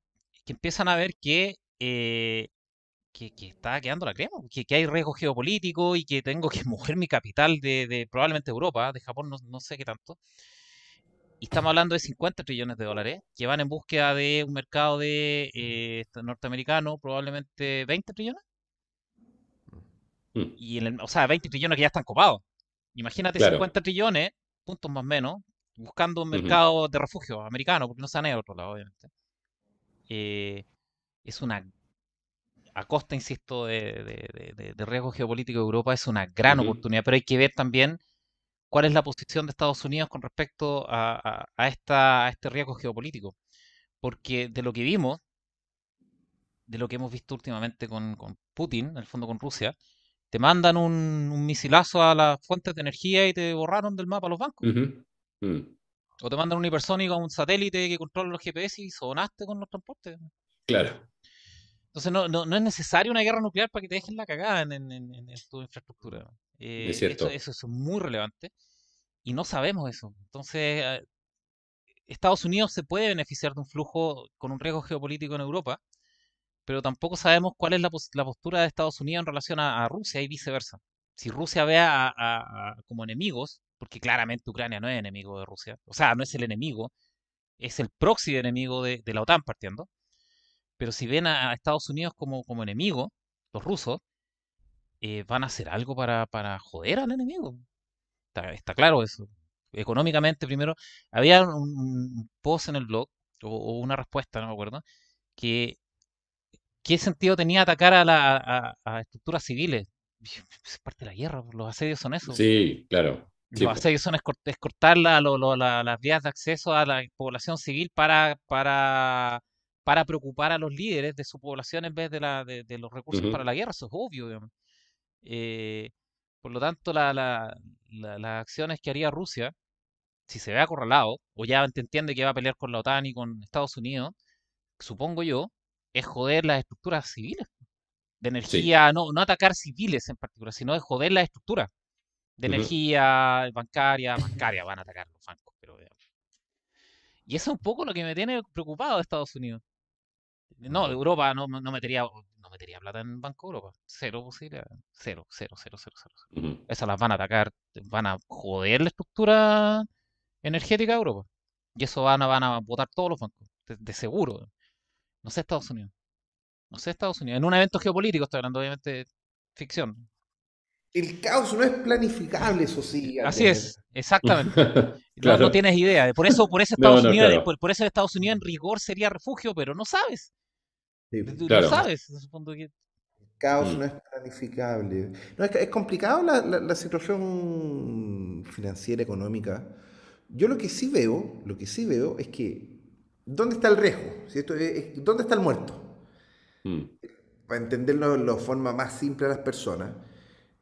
que empiezan a ver que, eh, que, está quedando la crema, que, hay riesgo geopolítico y que tengo que mover mi capital de, de probablemente Europa, de Japón, no, sé qué tanto y estamos hablando de 50 trillones de dólares, que van en búsqueda de un mercado de eh, este, norteamericano, probablemente 20 trillones. Mm. Y o sea, 20 trillones que ya están copados. Imagínate 50 trillones, puntos más o menos, buscando un mercado de refugio americano, porque no sale a otro lado, obviamente. Eh, es una, a costa, insisto, de, de, riesgo geopolítico de Europa, es una gran oportunidad, pero hay que ver también cuál es la posición de Estados Unidos con respecto a, esta, a este riesgo geopolítico. Porque de lo que vimos, de lo que hemos visto últimamente con, con Putin, en el fondo con Rusia, te mandan un, misilazo a las fuentes de energía y te borraron del mapa los bancos. Mm. O te mandan un hipersónico a un satélite que controla los GPS y sonaste con los transportes. Claro. Entonces no, no, no es necesario una guerra nuclear para que te dejen la cagada en, tu infraestructura. Eh, cierto. eso, es muy relevante. Y no sabemos eso. Entonces, eh, Estados Unidos se puede beneficiar de un flujo con un riesgo geopolítico en Europa pero tampoco sabemos cuál es la, postura de Estados Unidos en relación a, Rusia y viceversa. Si Rusia ve a, como enemigos, porque claramente Ucrania no es enemigo de Rusia, o sea, no es el enemigo, es el próximo enemigo de, la OTAN partiendo, pero si ven a, Estados Unidos como, como enemigo, los rusos, eh, van a hacer algo para, para joder al enemigo. Está, claro eso. Económicamente, primero, había un, post en el blog, o una respuesta, no me acuerdo, que ¿qué sentido tenía atacar a, la, estructuras civiles? Es parte de la guerra, pues, los asedios son eso. Sí, claro. los asedios son escortar las vías de acceso a la población civil para, preocupar a los líderes de su población en vez de, los recursos para la guerra, eso es obvio. Eh, por lo tanto, las acciones que haría Rusia, si se ve acorralado, o ya entiende que va a pelear con la OTAN y con Estados Unidos, supongo yo, es joder las estructuras civiles de energía, no, no atacar civiles en particular, sino de joder las estructuras de energía bancaria, bancaria van a atacar los bancos, pero y eso es un poco lo que me tiene preocupado de Estados Unidos. No, de Europa no, no metería no metería plata en Banco Europa. Cero posible, Cero, cero, cero, cero, cero. Esas las van a atacar, van a joder la estructura energética de Europa. Y eso van a, van a votar todos los bancos, de seguro. No sé Estados Unidos. No sé Estados Unidos. En un evento geopolítico estoy hablando, obviamente, ficción. El caos no es planificable, eso sí. Así es, exactamente. no, tienes idea. Por eso, por eso Estados Unidos, por, eso Estados Unidos en rigor sería refugio, pero no sabes. no sabes. El caos mm. no es planificable. es, es complicado la, la, situación financiera, económica. Yo lo que sí veo, lo que sí veo es que ¿dónde está el riesgo? ¿Dónde está el muerto? Mm. Para entenderlo de la forma más simple a las personas,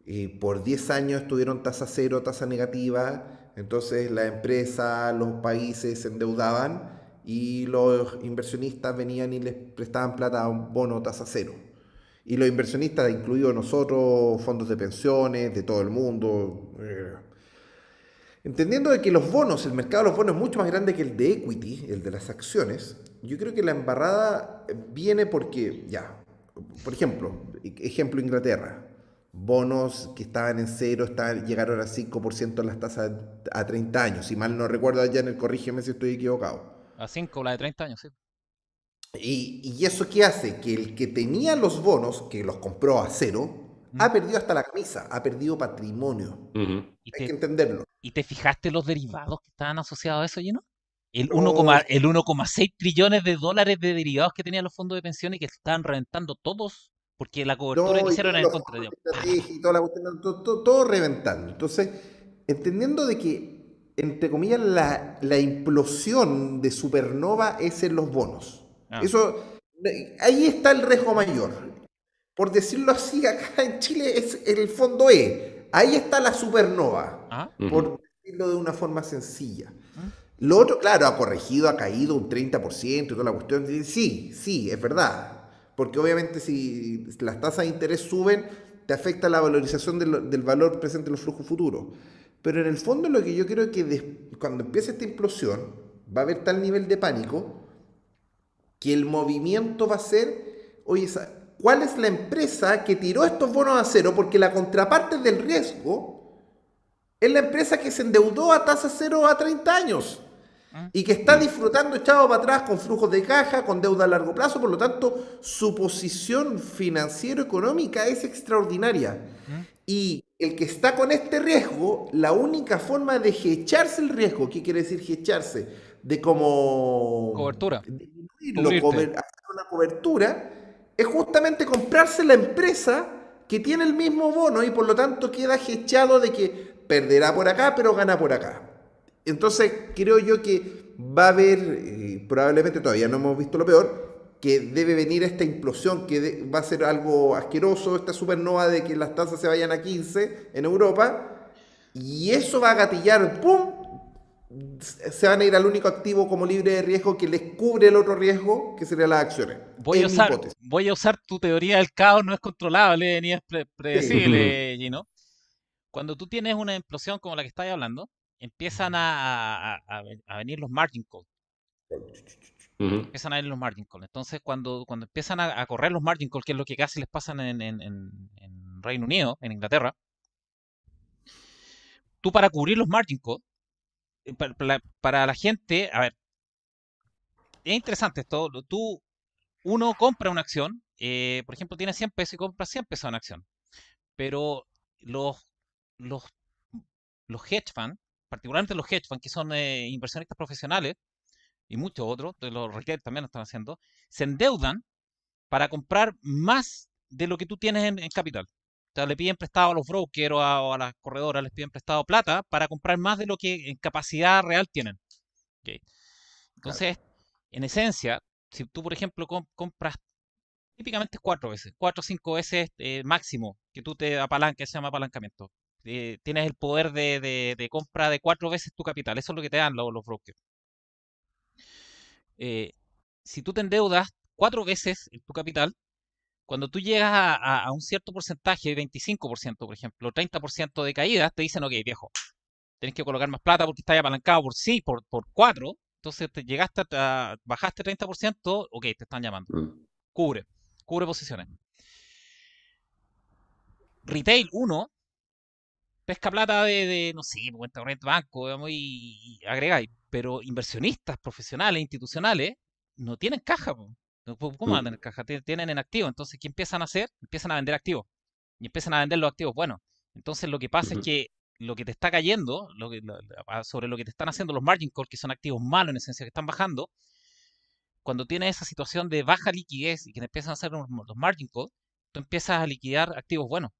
eh, por 10 años tuvieron tasa cero, tasa negativa, entonces la empresa, los países se endeudaban y los inversionistas venían y les prestaban plata a un bono tasa cero. Y los inversionistas, incluidos nosotros, fondos de pensiones de todo el mundo, eh, Entendiendo de que los bonos, el mercado de los bonos es mucho más grande que el de equity, el de las acciones, yo creo que la embarrada viene porque, ya, por ejemplo, e-, ejemplo Inglaterra, bonos que estaban en cero llegaron a 5% las tasas a 30 años, si mal no recuerdo, ya en el corrígeme si estoy equivocado. A 5, la de 30 años, sí. ¿Y, ¿Y eso qué hace? Que el que tenía los bonos, que los compró a cero, ha perdido hasta la camisa, ha perdido patrimonio. Hay que entenderlo. ¿Y te fijaste los derivados que estaban asociados a eso, lleno? El 1,6 trillones de dólares de derivados que tenían los fondos de pensiones y que estaban reventando todos porque la cobertura que hicieron en contra de ah. todo, reventando. Entonces, entendiendo de que, entre comillas, la, la implosión de supernova es en los bonos. Ah. Eso, ahí está el riesgo mayor por decirlo así, acá en Chile es el fondo E. Ahí está la supernova, ah. por decirlo de una forma sencilla. Lo otro, claro, ha corregido, ha caído un 30% y toda la cuestión. Sí, sí, es verdad. Porque obviamente si las tasas de interés suben, te afecta la valorización del, valor presente en los flujos futuros. Pero en el fondo lo que yo creo que cuando empiece esta implosión, va a haber tal nivel de pánico que el movimiento va a ser, oye, cuál es la empresa que tiró estos bonos a cero, porque la contraparte del riesgo es la empresa que se endeudó a tasa cero a 30 años ah. y que está disfrutando echado para atrás con flujos de caja, con deuda a largo plazo, por lo tanto su posición financiero-económica es extraordinaria. Ah. Y el que está con este riesgo, la única forma de echarse el riesgo, ¿qué quiere decir echarse? De como... Cobertura. De, hacer una cobertura es justamente comprarse la empresa que tiene el mismo bono y por lo tanto queda gechado de que perderá por acá, pero gana por acá. Entonces, creo yo que va a haber, probablemente todavía no hemos visto lo peor, que debe venir esta implosión, que va a ser algo asqueroso, esta supernova de que las tasas se vayan a 15 en Europa, y eso va a gatillar, ¡pum!, se van a ir al único activo como libre de riesgo que les cubre el otro riesgo, que serían las acciones. Voy, a usar, tu teoría del caos no es controlable ni es predecible, Cuando tú tienes una implosión como la que estáis hablando, empiezan a, venir los margin calls. Empiezan a venir los margin calls. Entonces, cuando, cuando empiezan a, correr los margin calls, que es lo que casi les pasan en, en Reino Unido, en Inglaterra, tú para cubrir los margin calls, eh, para, la gente, a ver, es interesante esto. Tú, uno compra una acción, eh, por ejemplo, tiene 100 pesos y compra 100 pesos una acción. Pero los, los, los hedge funds, particularmente los hedge funds, que son eh, inversionistas profesionales, y muchos otros, los retail también lo están haciendo, se endeudan para comprar más de lo que tú tienes en capital sea, le piden prestado a los brokers o a, las corredoras, les piden prestado plata para comprar más de lo que en capacidad real tienen. Entonces, en esencia, si tú, por ejemplo, compras típicamente cuatro veces, cuatro o cinco veces eh, máximo que tú te apalancas, se llama apalancamiento. Eh, tienes el poder de, compra de cuatro veces tu capital, eso es lo que te dan los, brokers. Eh, si tú te endeudas cuatro veces tu capital, cuando tú llegas a, un cierto porcentaje, 25%, por ejemplo, 30% de caídas, te dicen, ok, viejo, tenés que colocar más plata porque estás apalancado por sí, por, por cuatro. Entonces te llegaste bajaste 30%, ok, te están llamando. Mm. Cubre, cubre posiciones. Retail 1, pesca plata de, no sé, pues, cuenta corriente banco, digamos, y, agregáis. Pero inversionistas profesionales, institucionales, no tienen caja. ¿Cómo van caja? Tienen en activo. Entonces, ¿qué empiezan a hacer? Empiezan a vender activos. Y empiezan a vender los activos. Bueno, entonces lo que pasa es que lo que te está cayendo, sobre lo que te están haciendo los margin calls, que son activos malos en esencia, que están bajando, cuando tienes esa situación de baja liquidez y que empiezan a hacer los, margin calls, tú empiezas a liquidar activos buenos.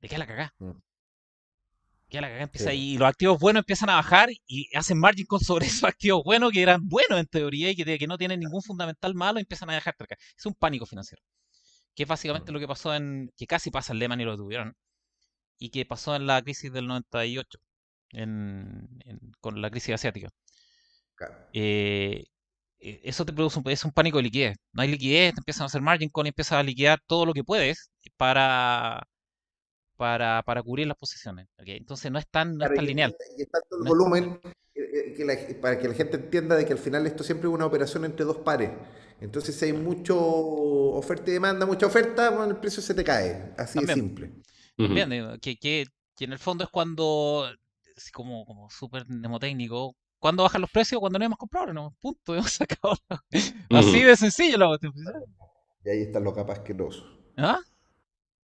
¿De qué la cagá? y los activos buenos empiezan a bajar y hacen margin con sobre esos activos buenos que eran buenos en teoría y que, no tienen ningún fundamental malo y empiezan a dejar acá Es un pánico financiero. Que es básicamente mm. lo que pasó en. que casi pasa en Lehman y lo tuvieron. Y que pasó en la crisis del 98. con la crisis asiática. Eh, eh, eso te produce un, es un pánico de liquidez. No hay liquidez, te empiezan a hacer margin con y empiezas a liquidar todo lo que puedes para para, para cubrir las posiciones. Entonces no es tan, lineal. Y está todo el volumen eh, para que la gente entienda de que al final esto siempre es una operación entre dos pares. Entonces si hay mucha oferta y demanda, mucha oferta, bueno, el precio se te cae. Así de simple. que, que, en el fondo es cuando, así como, como súper mnemotécnico, cuando bajan los precios, cuando no más comprado, no, punto, hemos sacado. Así de sencillo la Y ahí están los capaz que los. ¿Ah?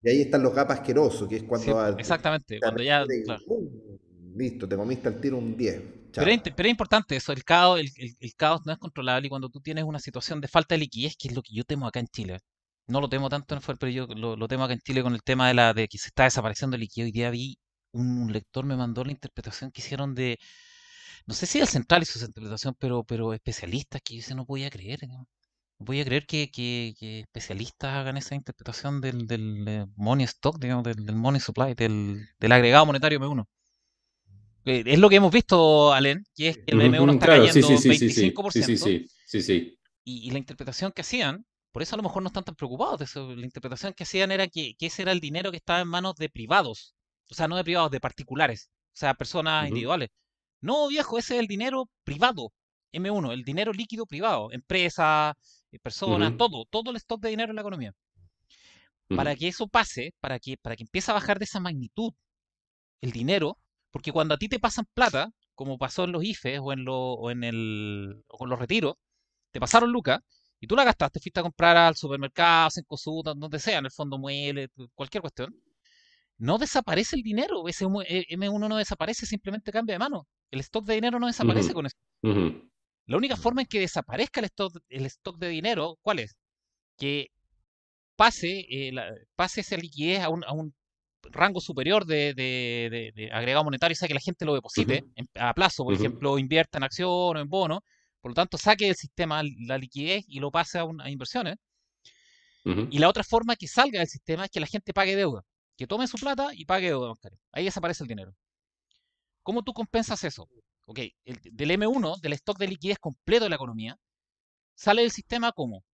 Y ahí están los gapas asquerosos, que es cuando. exactamente, cuando ya. Uh, listo, te comiste al tiro un 10. Pero es, importante eso, el caos, el, caos no es controlable y cuando tú tienes una situación de falta de liquidez, que es lo que yo temo acá en Chile. No lo temo tanto en fuera, pero yo lo, lo, temo acá en Chile con el tema de la de que se está desapareciendo el liquidez. Hoy día vi, un, lector me mandó la interpretación que hicieron de, no sé si el central y su interpretación, pero, pero especialistas que yo se no podía creer voy a creer que, especialistas hagan esa interpretación del, del eh, money stock, digamos, del, money supply, del, agregado monetario M1. Eh, es lo que hemos visto, Alen, que es que el M1 mm, mm, está cayendo sí, sí, Sí, sí, y, la interpretación que hacían, por eso a lo mejor no están tan preocupados de la interpretación que hacían era que, ese era el dinero que estaba en manos de privados, o sea, no de privados, de particulares, o sea, personas individuales. No, viejo, ese es el dinero privado, M1, el dinero líquido privado, empresas, eh, personas, todo, todo el stock de dinero en la economía. Para que eso pase, para que, para que empiece a bajar de esa magnitud el dinero, porque cuando a ti te pasan plata, como pasó en los IFES o en, lo, o en el, o los retiros, te pasaron lucas y tú la gastaste, fuiste a comprar al supermercado, en Cosuta, donde sea, en el fondo mueble, cualquier cuestión. No desaparece el dinero, ese M1 e, no desaparece, simplemente cambia de mano. El stock de dinero no desaparece con eso. La única mm. forma en que desaparezca el stock, de dinero, ¿cuál es? Que pase, eh, esa liquidez a un, rango superior de, agregado monetario, o sea, que la gente lo deposite a plazo, por ejemplo, invierta en acción o en bono, por lo tanto, saque del sistema la liquidez y lo pase a, inversiones. Y la otra forma que salga del sistema es que la gente pague deuda, que tome su plata y pague deuda bancaria. Ahí desaparece el dinero. ¿Cómo tú compensas eso? ok, el, del M1, del stock de liquidez completo de la economía, sale del sistema como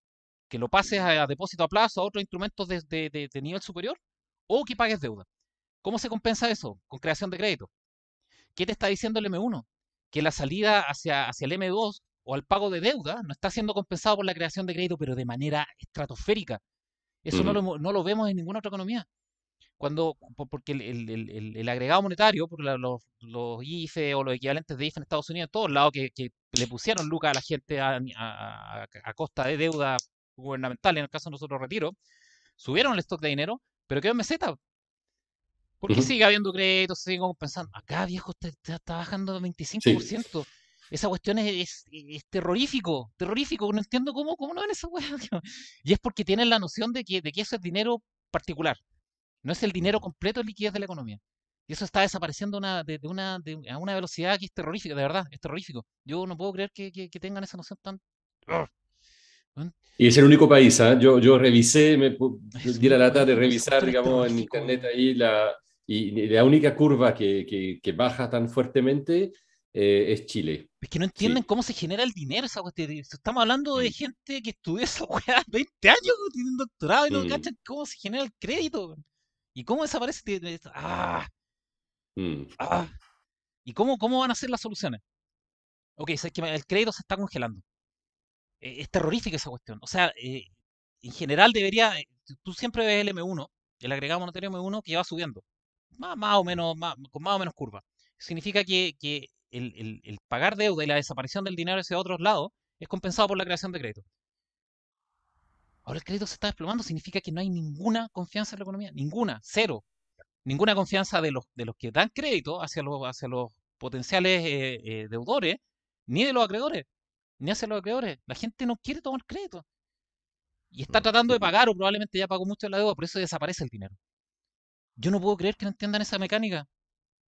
que lo pases a, depósito a plazo, a otros instrumentos de, nivel superior, o que pagues deuda. ¿Cómo se compensa eso? Con creación de crédito. ¿Qué te está diciendo el M1? Que la salida hacia, el M2 o al pago de deuda no está siendo compensado por la creación de crédito, pero de manera estratosférica. Eso no lo vemos en ninguna otra economía cuando, porque el, agregado monetario, por los, IFE o los equivalentes de IFE en Estados Unidos, en todos lados que, le pusieron lucas a la gente a, costa de deuda gubernamental, en el caso de nosotros retiro, subieron el stock de dinero, pero quedó en meseta. Porque qué sigue habiendo créditos, sigue pensando, Acá, viejo, está, está bajando 25%. Esa cuestión es, es, terrorífico, terrorífico. No entiendo cómo, cómo no ven esa cuestión. Y es porque tienen la noción de que eso es dinero particular. No es el dinero completo de liquidez de la economía. Y eso está desapareciendo a una velocidad que es terrorífica, de verdad, es terrorífico. Yo no puedo creer que, tengan esa noción tan... Y es el único país, ¿eh? yo, revisé, me di la lata de revisar, digamos, en internet ahí la, y la única curva que, baja tan fuertemente eh, es Chile. Es que no entienden cómo se genera el dinero Estamos hablando de gente que estudió 20 años, tiene un doctorado y no mm. cómo se genera el crédito. ¿Y cómo desaparece? Ah. Mm. ¡Ah! ¿Y cómo, cómo van a ser las soluciones? Ok, el crédito se está congelando. Eh, es terrorífica esa cuestión. O sea, eh, en general debería. Eh, tú siempre ves el M1, el agregado monetario M1 que va subiendo. Más, más o menos, con más o menos curva. Significa que, que el, pagar deuda y la desaparición del dinero hacia otros lados es compensado por la creación de crédito. Ahora el crédito se está desplomando, significa que no hay ninguna confianza en la economía, ninguna, cero. Ninguna confianza de los, de los que dan crédito hacia los, hacia los potenciales eh, eh, deudores, ni de los acreedores, ni hacia los acreedores. La gente no quiere tomar crédito. Y está tratando de pagar, o probablemente ya pagó mucho de la deuda, por eso desaparece el dinero. Yo no puedo creer que no entiendan esa mecánica.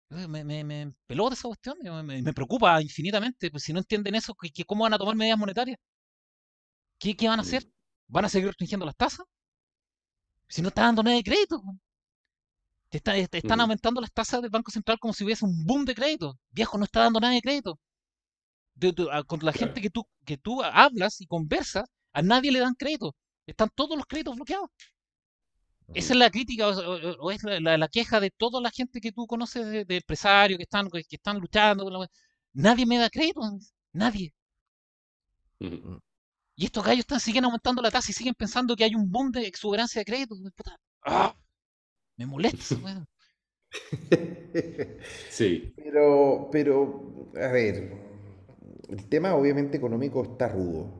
Me, me, de esa cuestión, me, preocupa infinitamente. Pues si no entienden eso, ¿cómo van a tomar medidas monetarias? ¿Qué, qué van a hacer? ¿Van a seguir restringiendo las tasas? Si no está dando nada de crédito. Te, están mm. aumentando las tasas del Banco Central como si hubiese un boom de crédito. Viejo, no está dando nada de crédito. con la gente que tú, que tú hablas y conversas, a nadie le dan crédito. Están todos los créditos bloqueados. Esa es mm. la crítica o, es la, queja de toda la gente que tú conoces de, empresarios que están, que están luchando. Nadie me da crédito, nadie. Mm. Y estos gallos están, siguen aumentando la tasa y siguen pensando que hay un boom de exuberancia de crédito. Ah. Me molesta, weón. sí. Pero, pero, a ver, el tema obviamente económico está rudo.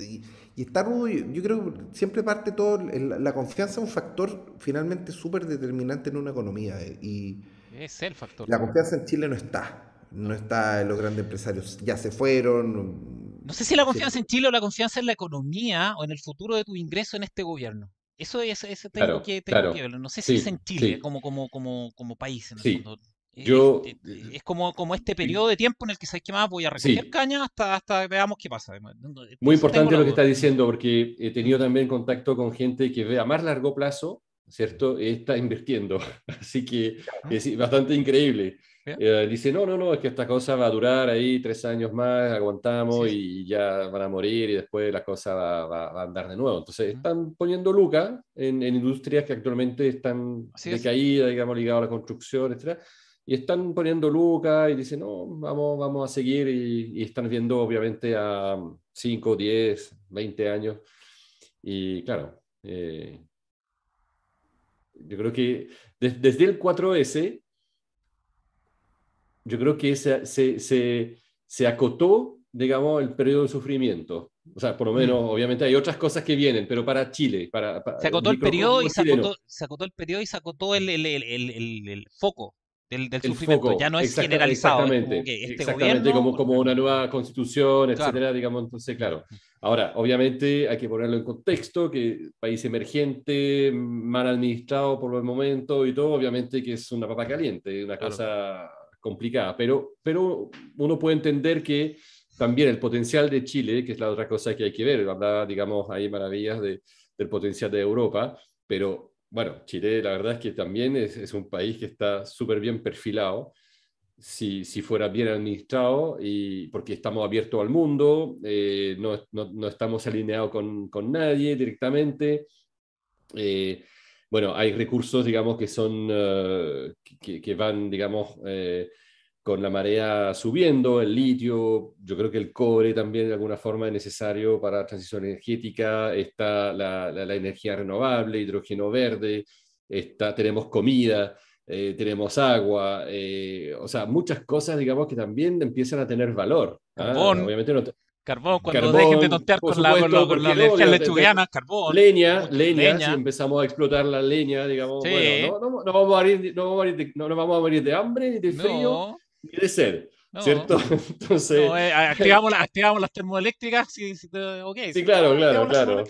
Y, está rudo, yo creo que siempre parte todo, la confianza es un factor finalmente súper determinante en una economía. Eh, y es el factor. La confianza en Chile no está. No está, en los grandes empresarios ya se fueron, no sé si la confianza en Chile o la confianza en la economía o en el futuro de tu ingreso en este gobierno. Eso es, tengo, que, verlo. No sé si es en Chile, como, como, país. En eh, Yo, eh, eh, es, como, como este periodo de tiempo en el que sabes que más voy a recibir caña hasta, hasta veamos qué pasa. Muy importante lo que estás diciendo, porque he tenido también contacto con gente que ve a más largo plazo ¿cierto? Está invirtiendo. Así que es bastante increíble. Eh, dice, no, no, no, es que esta cosa va a durar ahí tres años más, aguantamos y ya van a morir y después la cosa va, a andar de nuevo. Entonces, están poniendo lucas en, industrias que actualmente están de caída, digamos, ligado a la construcción, etc. Y están poniendo lucas y dicen, no, vamos, vamos a seguir y, y están viendo obviamente a 5, 10, 20 años. Y claro, eh, yo creo que desde el 4S, yo creo que se, se, se, acotó, digamos, el periodo de sufrimiento. O sea, por lo menos, mm. obviamente hay otras cosas que vienen, pero para Chile, para... se acotó el periodo y se acotó, el periodo y el, el, el, el foco del, sufrimiento. Foco. Ya no es generalizado. Exactamente. Este como como, como, una nueva constitución, etcétera, digamos. Entonces, claro. Ahora, obviamente, hay que ponerlo en contexto: que país emergente, mal administrado por el momento y todo, obviamente que es una papa caliente, una cosa complicada. Pero, pero uno puede entender que también el potencial de Chile, que es la otra cosa que hay que ver, hablaba, digamos, ahí maravillas del potencial de Europa, pero bueno, Chile la verdad es que también es, un país que está súper bien perfilado. Si, si, fuera bien administrado, y porque estamos abiertos al mundo, eh, no, no, no, estamos alineados con, con nadie directamente. Eh, bueno, hay recursos, digamos, que son, eh, que, van, digamos, con la marea subiendo, el litio, yo creo que el cobre también de alguna forma es necesario para la transición energética, está la, energía renovable, hidrógeno verde, está, tenemos comida, eh, tenemos agua, eh, o sea, muchas cosas, digamos, que también empiezan a tener valor. ¿ah? Carbón. Carbón, cuando dejen de tontear con, la, carbón. Leña, leña, empezamos a explotar la leña, digamos, no, no, vamos a morir, de, hambre de frío quiere ser. ¿Cierto? Eh, activamos, las termoeléctricas, Sí, claro, claro, claro.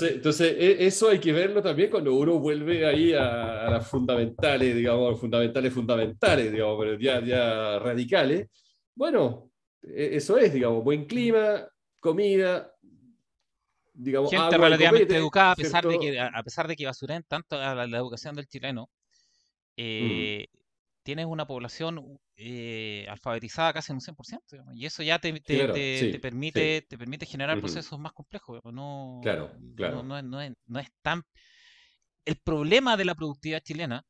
Entonces, e, eso hay que verlo también cuando uno vuelve ahí a, las fundamentales, digamos, fundamentales, fundamentales, digamos, pero ya, radicales. Bueno, e, eso es, digamos, buen clima, comida, digamos, gente relativamente educada, a pesar, de que, a pesar de que basuren tanto a la, educación del chileno, mm. eh, tienes una población eh, alfabetizada casi en un 100%, y eso ya te, permite, te permite generar procesos más complejos. Pues, no, claro, No, es, tan... El problema de la productividad chilena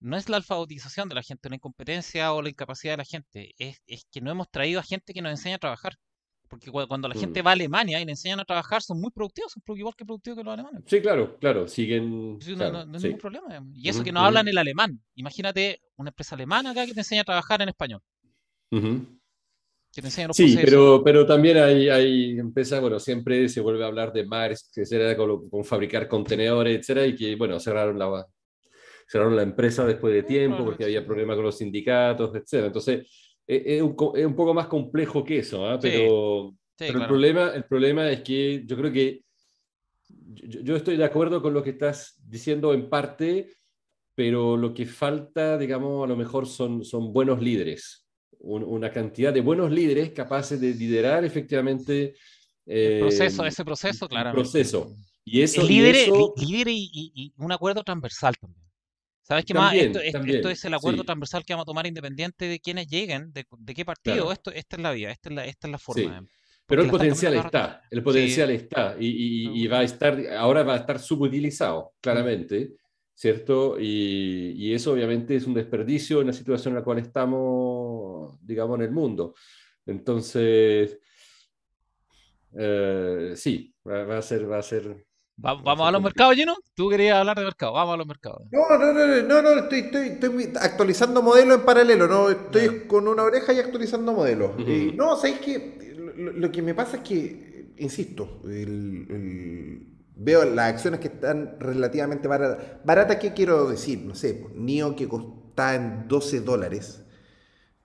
no es la alfabetización de la gente, la incompetencia o la incapacidad de la gente, es, es que no hemos traído a gente que nos enseñe a trabajar. Porque cuando la mm. gente va a Alemania y le enseñan a trabajar, son muy productivos, son igual que productivos que los alemanes. Sí, claro, claro, siguen. no, hay ningún problema. Y eso que no hablan el alemán. Imagínate una empresa alemana acá que te enseña a trabajar en español. Que te los sí, pero, pero también hay, hay empresas, bueno, siempre se vuelve a hablar de Mars, que era con, fabricar contenedores, etcétera, y que, bueno, cerraron la, cerraron la empresa después de tiempo porque había problemas con los sindicatos, etcétera. Entonces es, un, poco más complejo que eso, ¿ah? pero, el, problema, el problema es que yo creo que yo, estoy de acuerdo con lo que estás diciendo en parte, pero lo que falta, digamos, a lo mejor son, son buenos líderes, una cantidad de buenos líderes capaces de liderar efectivamente. el proceso, eh, ese proceso, claro. Proceso. Y eso, líder, y, y, un acuerdo transversal también. ¿Sabes qué más? Esto, es, el acuerdo transversal que vamos a tomar independiente de quienes lleguen, de, qué partido. Esto, esta es la vía, esta es la, forma. Pero el potencial está, el potencial está y, va a estar, ahora va a estar subutilizado, claramente, ¿cierto? Y, eso obviamente es un desperdicio en la situación en la cual estamos, digamos, en el mundo. Entonces, eh, sí, va, a ser, va a ser vamos a los mercados, Gino. Tú querías hablar de mercado. Vamos a los mercados. No, no, no, no, no, estoy, estoy, estoy actualizando modelos en paralelo. No, estoy con una oreja y actualizando modelos. Eh, no, sabéis qué? lo, que me pasa es que, insisto, veo las acciones que están relativamente baratas. Barata, ¿qué quiero decir? No sé, pues, Nio que costaba en 12 dólares.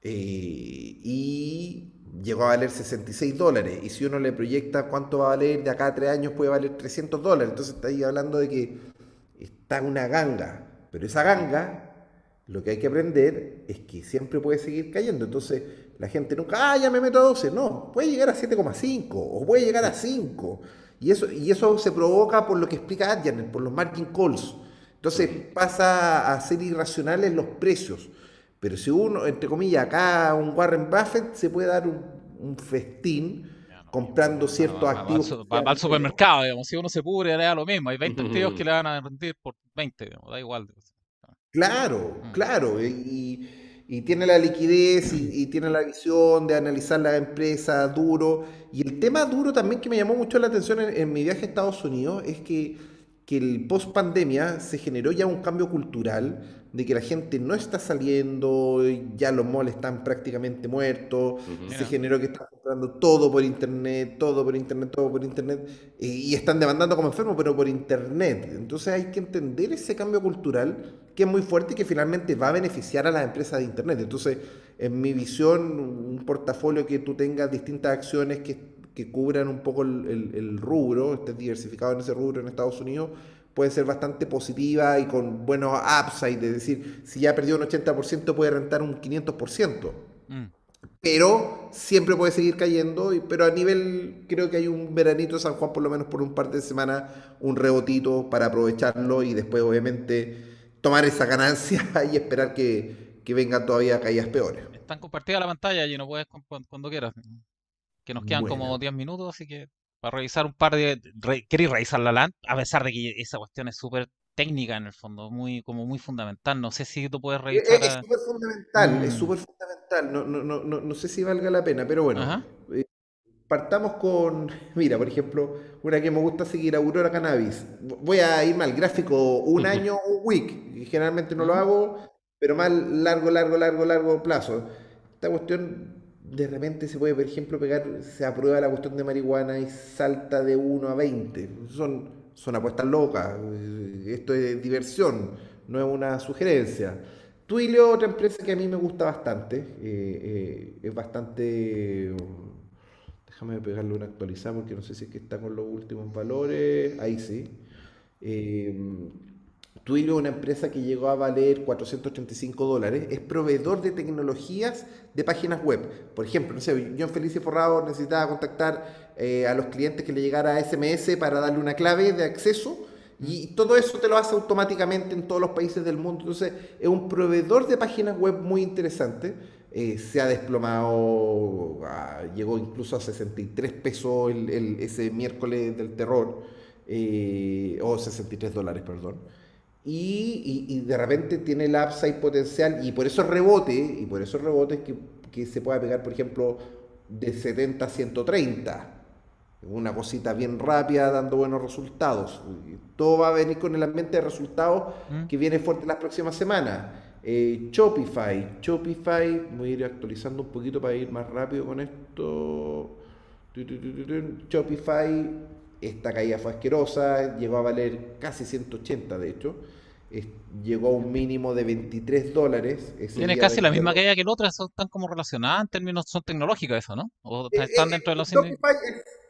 Eh, y llegó a valer 66 dólares. Y si uno le proyecta cuánto va a valer de acá a tres años, puede valer 300 dólares. Entonces está ahí hablando de que está una ganga. Pero esa ganga, lo que hay que aprender es que siempre puede seguir cayendo. Entonces la gente nunca, ah, ya me meto a 12. No, puede llegar a 7,5 o puede llegar a 5. Y eso, y eso se provoca por lo que explica Adjanet, por los marketing calls. Entonces pasa a ser irracionales los precios. Pero si uno, entre comillas, acá un Warren Buffett se puede dar un, festín comprando ciertos activos. al supermercado, digamos, si uno se cubre, da lo mismo. Hay 20 que le van a rendir por 20, da igual. Claro, mm. claro. Y, tiene la liquidez y, tiene la visión de analizar la empresa duro. Y el tema duro también que me llamó mucho la atención en, mi viaje a Estados Unidos es que que el post pandemia se generó ya un cambio cultural de que la gente no está saliendo, ya los malls están prácticamente muertos, ese género se generó que está comprando todo por internet, todo por internet, todo por internet, y están demandando como enfermos, pero por internet. Entonces hay que entender ese cambio cultural que es muy fuerte y que finalmente va a beneficiar a las empresas de internet. Entonces, en mi visión, un portafolio que tú tengas distintas acciones que, cubran un poco el, el rubro, estés diversificado en ese rubro en Estados Unidos, puede ser bastante positiva y con buenos upside, de decir, si ya perdió un 80% puede rentar un 500%. Mm. Pero siempre puede seguir cayendo, pero a nivel creo que hay un veranito de San Juan por lo menos por un par de semanas, un rebotito para aprovecharlo y después obviamente tomar esa ganancia y esperar que, que vengan todavía caídas peores. Están compartidas la pantalla y no puedes cuando quieras. Que nos quedan como 10 minutos, así que para revisar un par de. Re, revisar La Land? A pesar de que esa cuestión es súper técnica en el fondo, muy como muy fundamental. No sé si tú puedes eh, revisar. Es súper fundamental, es mm. súper fundamental. No, no, no, no, sé si valga la pena, pero bueno. Eh, partamos con, mira, por ejemplo, una que me gusta seguir, Aurora Cannabis. Voy a ir mal, gráfico un año, un week. Generalmente no lo hago, pero más largo, largo, largo, largo plazo. Esta cuestión de repente se puede, por ejemplo, pegar, se aprueba la cuestión de marihuana y salta de 1 a 20. Son, son apuestas locas, eh, esto es diversión, no es una sugerencia. Twilio, otra empresa que a mí me gusta bastante, eh, eh, es bastante... Déjame pegarle una actualizada porque no sé si es que está con los últimos valores. Ahí sí. Twilio es una empresa que llegó a valer 435 dólares, es proveedor de tecnologías de páginas web. Por ejemplo, no sé, yo en Felice Forrado necesitaba contactar eh, a los clientes que le llegara SMS para darle una clave de acceso y todo eso te lo hace automáticamente en todos los países del mundo. Entonces, es un proveedor de páginas web muy interesante. Eh, se ha desplomado, ah, llegó incluso a 63 pesos ese miércoles del terror, eh, o 63 dólares, perdón y, de repente tiene el upside potencial y por eso rebote y por eso rebote que, se pueda pegar, por ejemplo, de 70 a 130. Una cosita bien rápida, dando buenos resultados. Todo va a venir con el ambiente de resultados mm. que viene fuerte las próximas semanas. Eh, Shopify, Shopify, voy a ir actualizando un poquito para ir más rápido con esto. Shopify, esta caída fue asquerosa, llegó a valer casi 180 de hecho llegó a un mínimo de 23 dólares. Tiene casi la misma caída que el otro, están como relacionadas en términos, son tecnológicos eso, ¿no? O eh, están eh, dentro de los...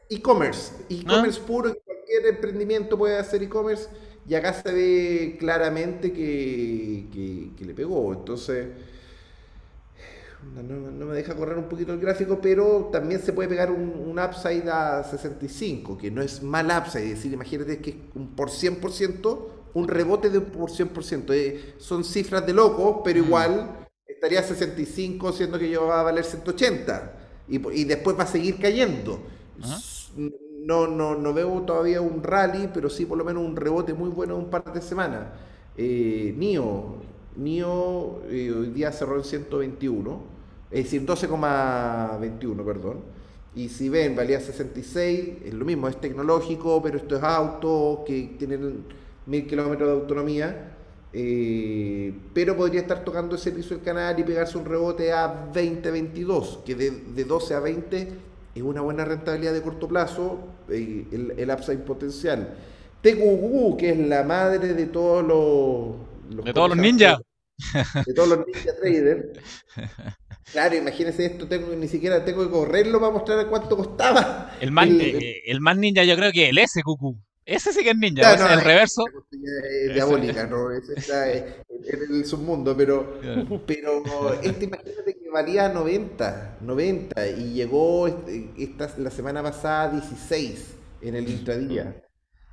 E-commerce, e-commerce ¿Ah? puro, cualquier emprendimiento puede hacer e-commerce y acá se ve claramente que, le pegó. Entonces, no, me deja correr un poquito el gráfico, pero también se puede pegar un, un upside a 65, que no es mal upside, es decir, imagínate que es un por 100%, un rebote de un por 100%. Eh, son cifras de locos, pero mm. igual estaría 65, siendo que yo va a valer 180. Y, después va a seguir cayendo. No, no, no veo todavía un rally, pero sí por lo menos un rebote muy bueno de un par de semanas. Eh, NIO, NIO eh, hoy día cerró en 121, es 12,21, perdón. Y si ven, valía 66, es lo mismo, es tecnológico, pero esto es auto, que tienen mil kilómetros de autonomía, eh, pero podría estar tocando ese piso del canal y pegarse un rebote a 20, 22, que de, 12 a 20 es una buena rentabilidad de corto plazo, eh, el, el, upside potencial. TQQ, que es la madre de todos los... de todos los ninjas. De todos los ninja traders. Claro, imagínense esto, tengo, ni siquiera tengo que correrlo para mostrar cuánto costaba. El más, el, eh, más ninja yo creo que es el SQQ. Ese sí que es ninja, el reverso. Es diabólica, ¿no? Ese está en el submundo, pero, pero este imagínate que valía 90, 90 y llegó este, esta, la semana pasada 16 en el intradía.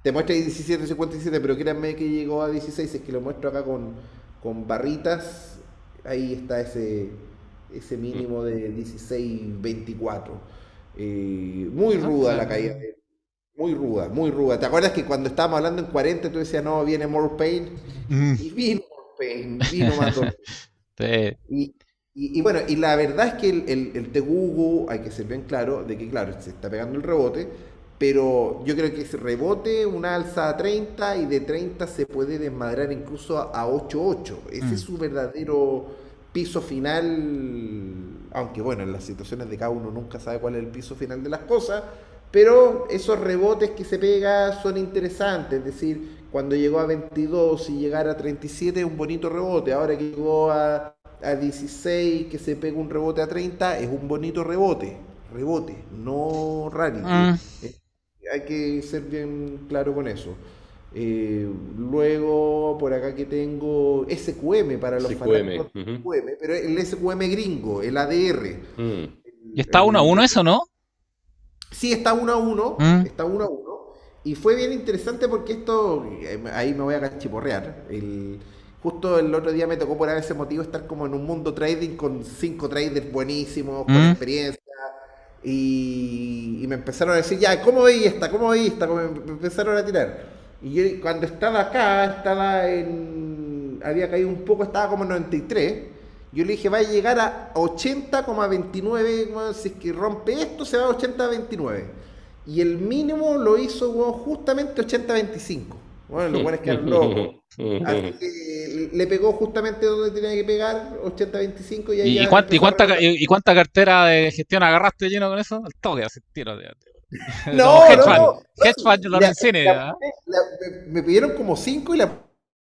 Te muestra 17.57, pero créanme que llegó a 16, es que lo muestro acá con, barritas, ahí está ese, ese mínimo de 16 24 eh, muy ah, ruda la caída de muy ruda, muy ruda. ¿Te acuerdas que cuando estábamos hablando en 40 tú decías, no, viene More Pain? Mm. Y vino More Pain, vino más y, bueno, y la verdad es que el, el, el hay que ser bien claro, de que claro, se está pegando el rebote, pero yo creo que ese rebote, una alza a 30 y de 30 se puede desmadrar incluso a 8-8. Ese es mm. su verdadero piso final, aunque bueno, en las situaciones de cada uno nunca sabe cuál es el piso final de las cosas pero esos rebotes que se pega son interesantes, es decir, cuando llegó a 22 y llegara a 37 es un bonito rebote, ahora que llegó a, a 16 que se pega un rebote a 30 es un bonito rebote, rebote, no rally. Mm. Eh, hay que ser bien claro con eso. Eh, luego, por acá que tengo SQM para los fanáticos. SQM, pero el SQM gringo, el ADR. Mm. está uno a uno eso, no? Sí, está uno a uno, ¿Mm? está uno a uno. Y fue bien interesante porque esto, eh, ahí me voy a cachiporrear. justo el otro día me tocó por ese motivo estar como en un mundo trading con cinco traders buenísimos, con ¿Mm? experiencia. Y, me empezaron a decir, ya, ¿cómo veis esta? ¿Cómo veis esta? empezaron a tirar. Y yo, cuando estaba acá, estaba en. Había caído un poco, estaba como en 93. Yo le dije, va a llegar a 80,29, si es que rompe esto, se va a 80,29. Y el mínimo lo hizo justamente 80,25. Bueno, lo bueno es que al loco. Así que le pegó justamente donde tenía que pegar, 80,25 y ahí ¿Y, cuánta, cartera de gestión agarraste lleno con eso? El toque, así tiro. no, no, no, Hedge fund, me, me pidieron como 5 y la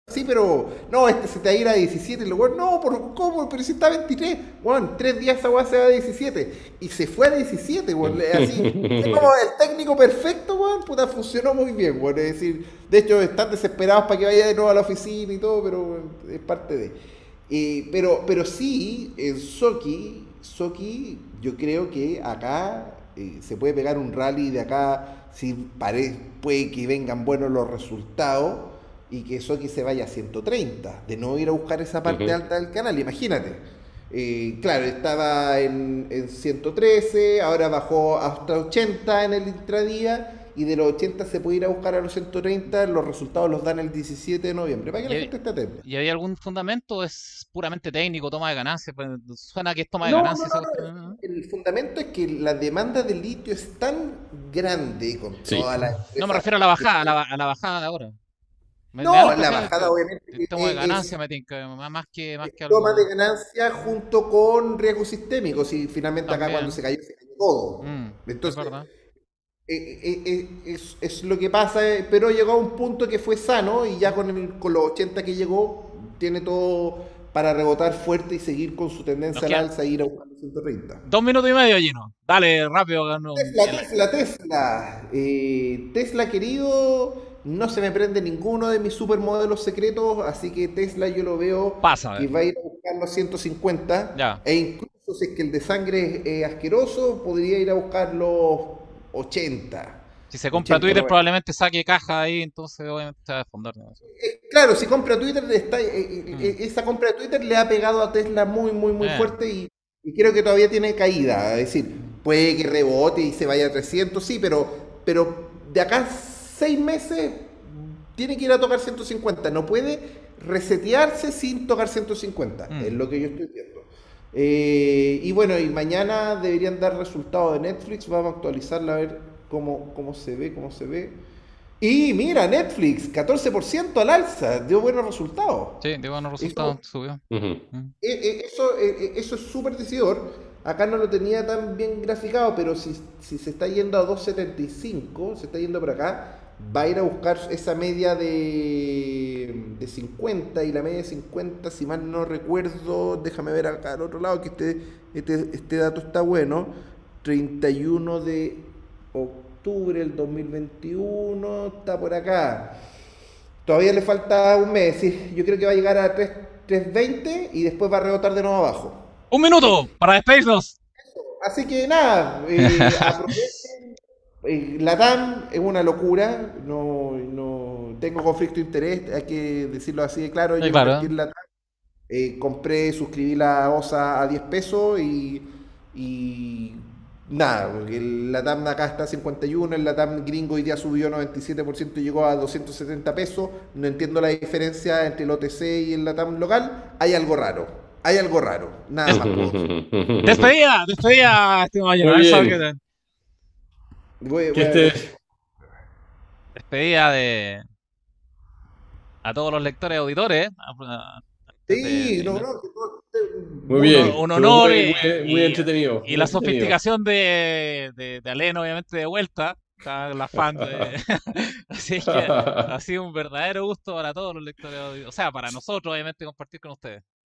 Sí, pero no, este se te va a ir a 17. Y luego, no, ¿por ¿cómo? Pero si está a 23. Bueno, tres días esa weá se va a 17. Y se fue a 17, Así, es como el técnico perfecto, weón. Puta, funcionó muy bien, weón. Es decir, de hecho, están desesperados para que vaya de nuevo a la oficina y todo, pero es parte de. Eh, pero, pero sí, en Soki, Soki, yo creo que acá eh, se puede pegar un rally de acá. Si parece... puede que vengan buenos los resultados y que aquí se vaya a 130, de no ir a buscar esa parte alta del canal, imagínate. Eh, claro, estaba en, 113, ahora bajó hasta 80 en el intradía y de los 80 se puede ir a buscar a los 130, los resultados los dan el 17 de noviembre, para que la gente esté atenta. ¿Y hay algún fundamento? ¿Es puramente técnico, toma de ganancias? Pues, suena que es toma de ganancias. No, el fundamento es que la demanda de litio es tan grande con toda la... No me refiero a la bajada, a la, a la bajada de ahora no, la bajada obviamente. Toma este de eh, ganancia, Toma de ganancia junto con riesgo sistémico. Si finalmente acá cuando se cayó, se cayó todo. Mm, Entonces, eh, eh, es, lo que pasa, pero llegó a un punto que fue sano y ya con, los 80 que llegó, tiene todo para rebotar fuerte y seguir con su tendencia al alza e ir a un 130. Dos minutos y medio, Gino. Dale, rápido. ganó Tesla, Tesla, Tesla. Tesla, querido no se me prende ninguno de mis supermodelos secretos, así que Tesla yo lo veo Pasa, y va a ir a buscar los 150. Ya. E incluso si es que el de sangre es asqueroso, podría ir a buscar los 80. Si se compra Twitter, probablemente saque caja ahí, entonces obviamente se va a fundar. Eh, claro, si compra Twitter, está, eh, eh, mm. esa compra de Twitter le ha pegado a Tesla muy, muy, muy fuerte y, y creo que todavía tiene caída. Es decir, puede que rebote y se vaya a 300, sí, pero, pero de acá seis meses tiene que ir a tocar 150, no puede resetearse sin tocar 150, mm. es lo que yo estoy viendo. Eh, y bueno, y mañana deberían dar resultados de Netflix, vamos a actualizarla a ver cómo, cómo se ve, cómo se ve. Y mira, Netflix, 14% al alza, dio buenos resultados. Sí, dio buenos resultados, mm. eh, eh, eso, eso, es súper decidor. Acá no lo tenía tan bien graficado, pero si, si se está yendo a 2.75, se está yendo por acá, va a ir a buscar esa media de, de 50 y la media de 50, si mal no recuerdo, déjame ver acá al otro lado que este, este, este dato está bueno, 31 de octubre del 2021, está por acá. Todavía le falta un mes, yo creo que va a llegar a 3.20 y después va a rebotar de nuevo abajo. Un minuto para despedirnos. Así que nada, eh, aprovechen eh, la TAM es una locura, no, tengo conflicto de interés, hay que decirlo así de claro. Eh, compré, suscribí la OSA a 10 pesos y, nada, la TAM acá está a 51, el TAM gringo hoy día subió 97% y llegó a 270 pesos. No entiendo la diferencia entre el OTC y el TAM local. Hay algo raro. Hay algo raro. Nada más. despedida, despedida, estimado Voy, que este... Despedida de. A todos los lectores y auditores. Sí, muy bien. Un, honor. Muy, muy, entretenido. Y, la sofisticación de, de, obviamente, de vuelta. la fan Así que ha sido un verdadero gusto para todos los lectores. O sea, para nosotros, obviamente, compartir con ustedes.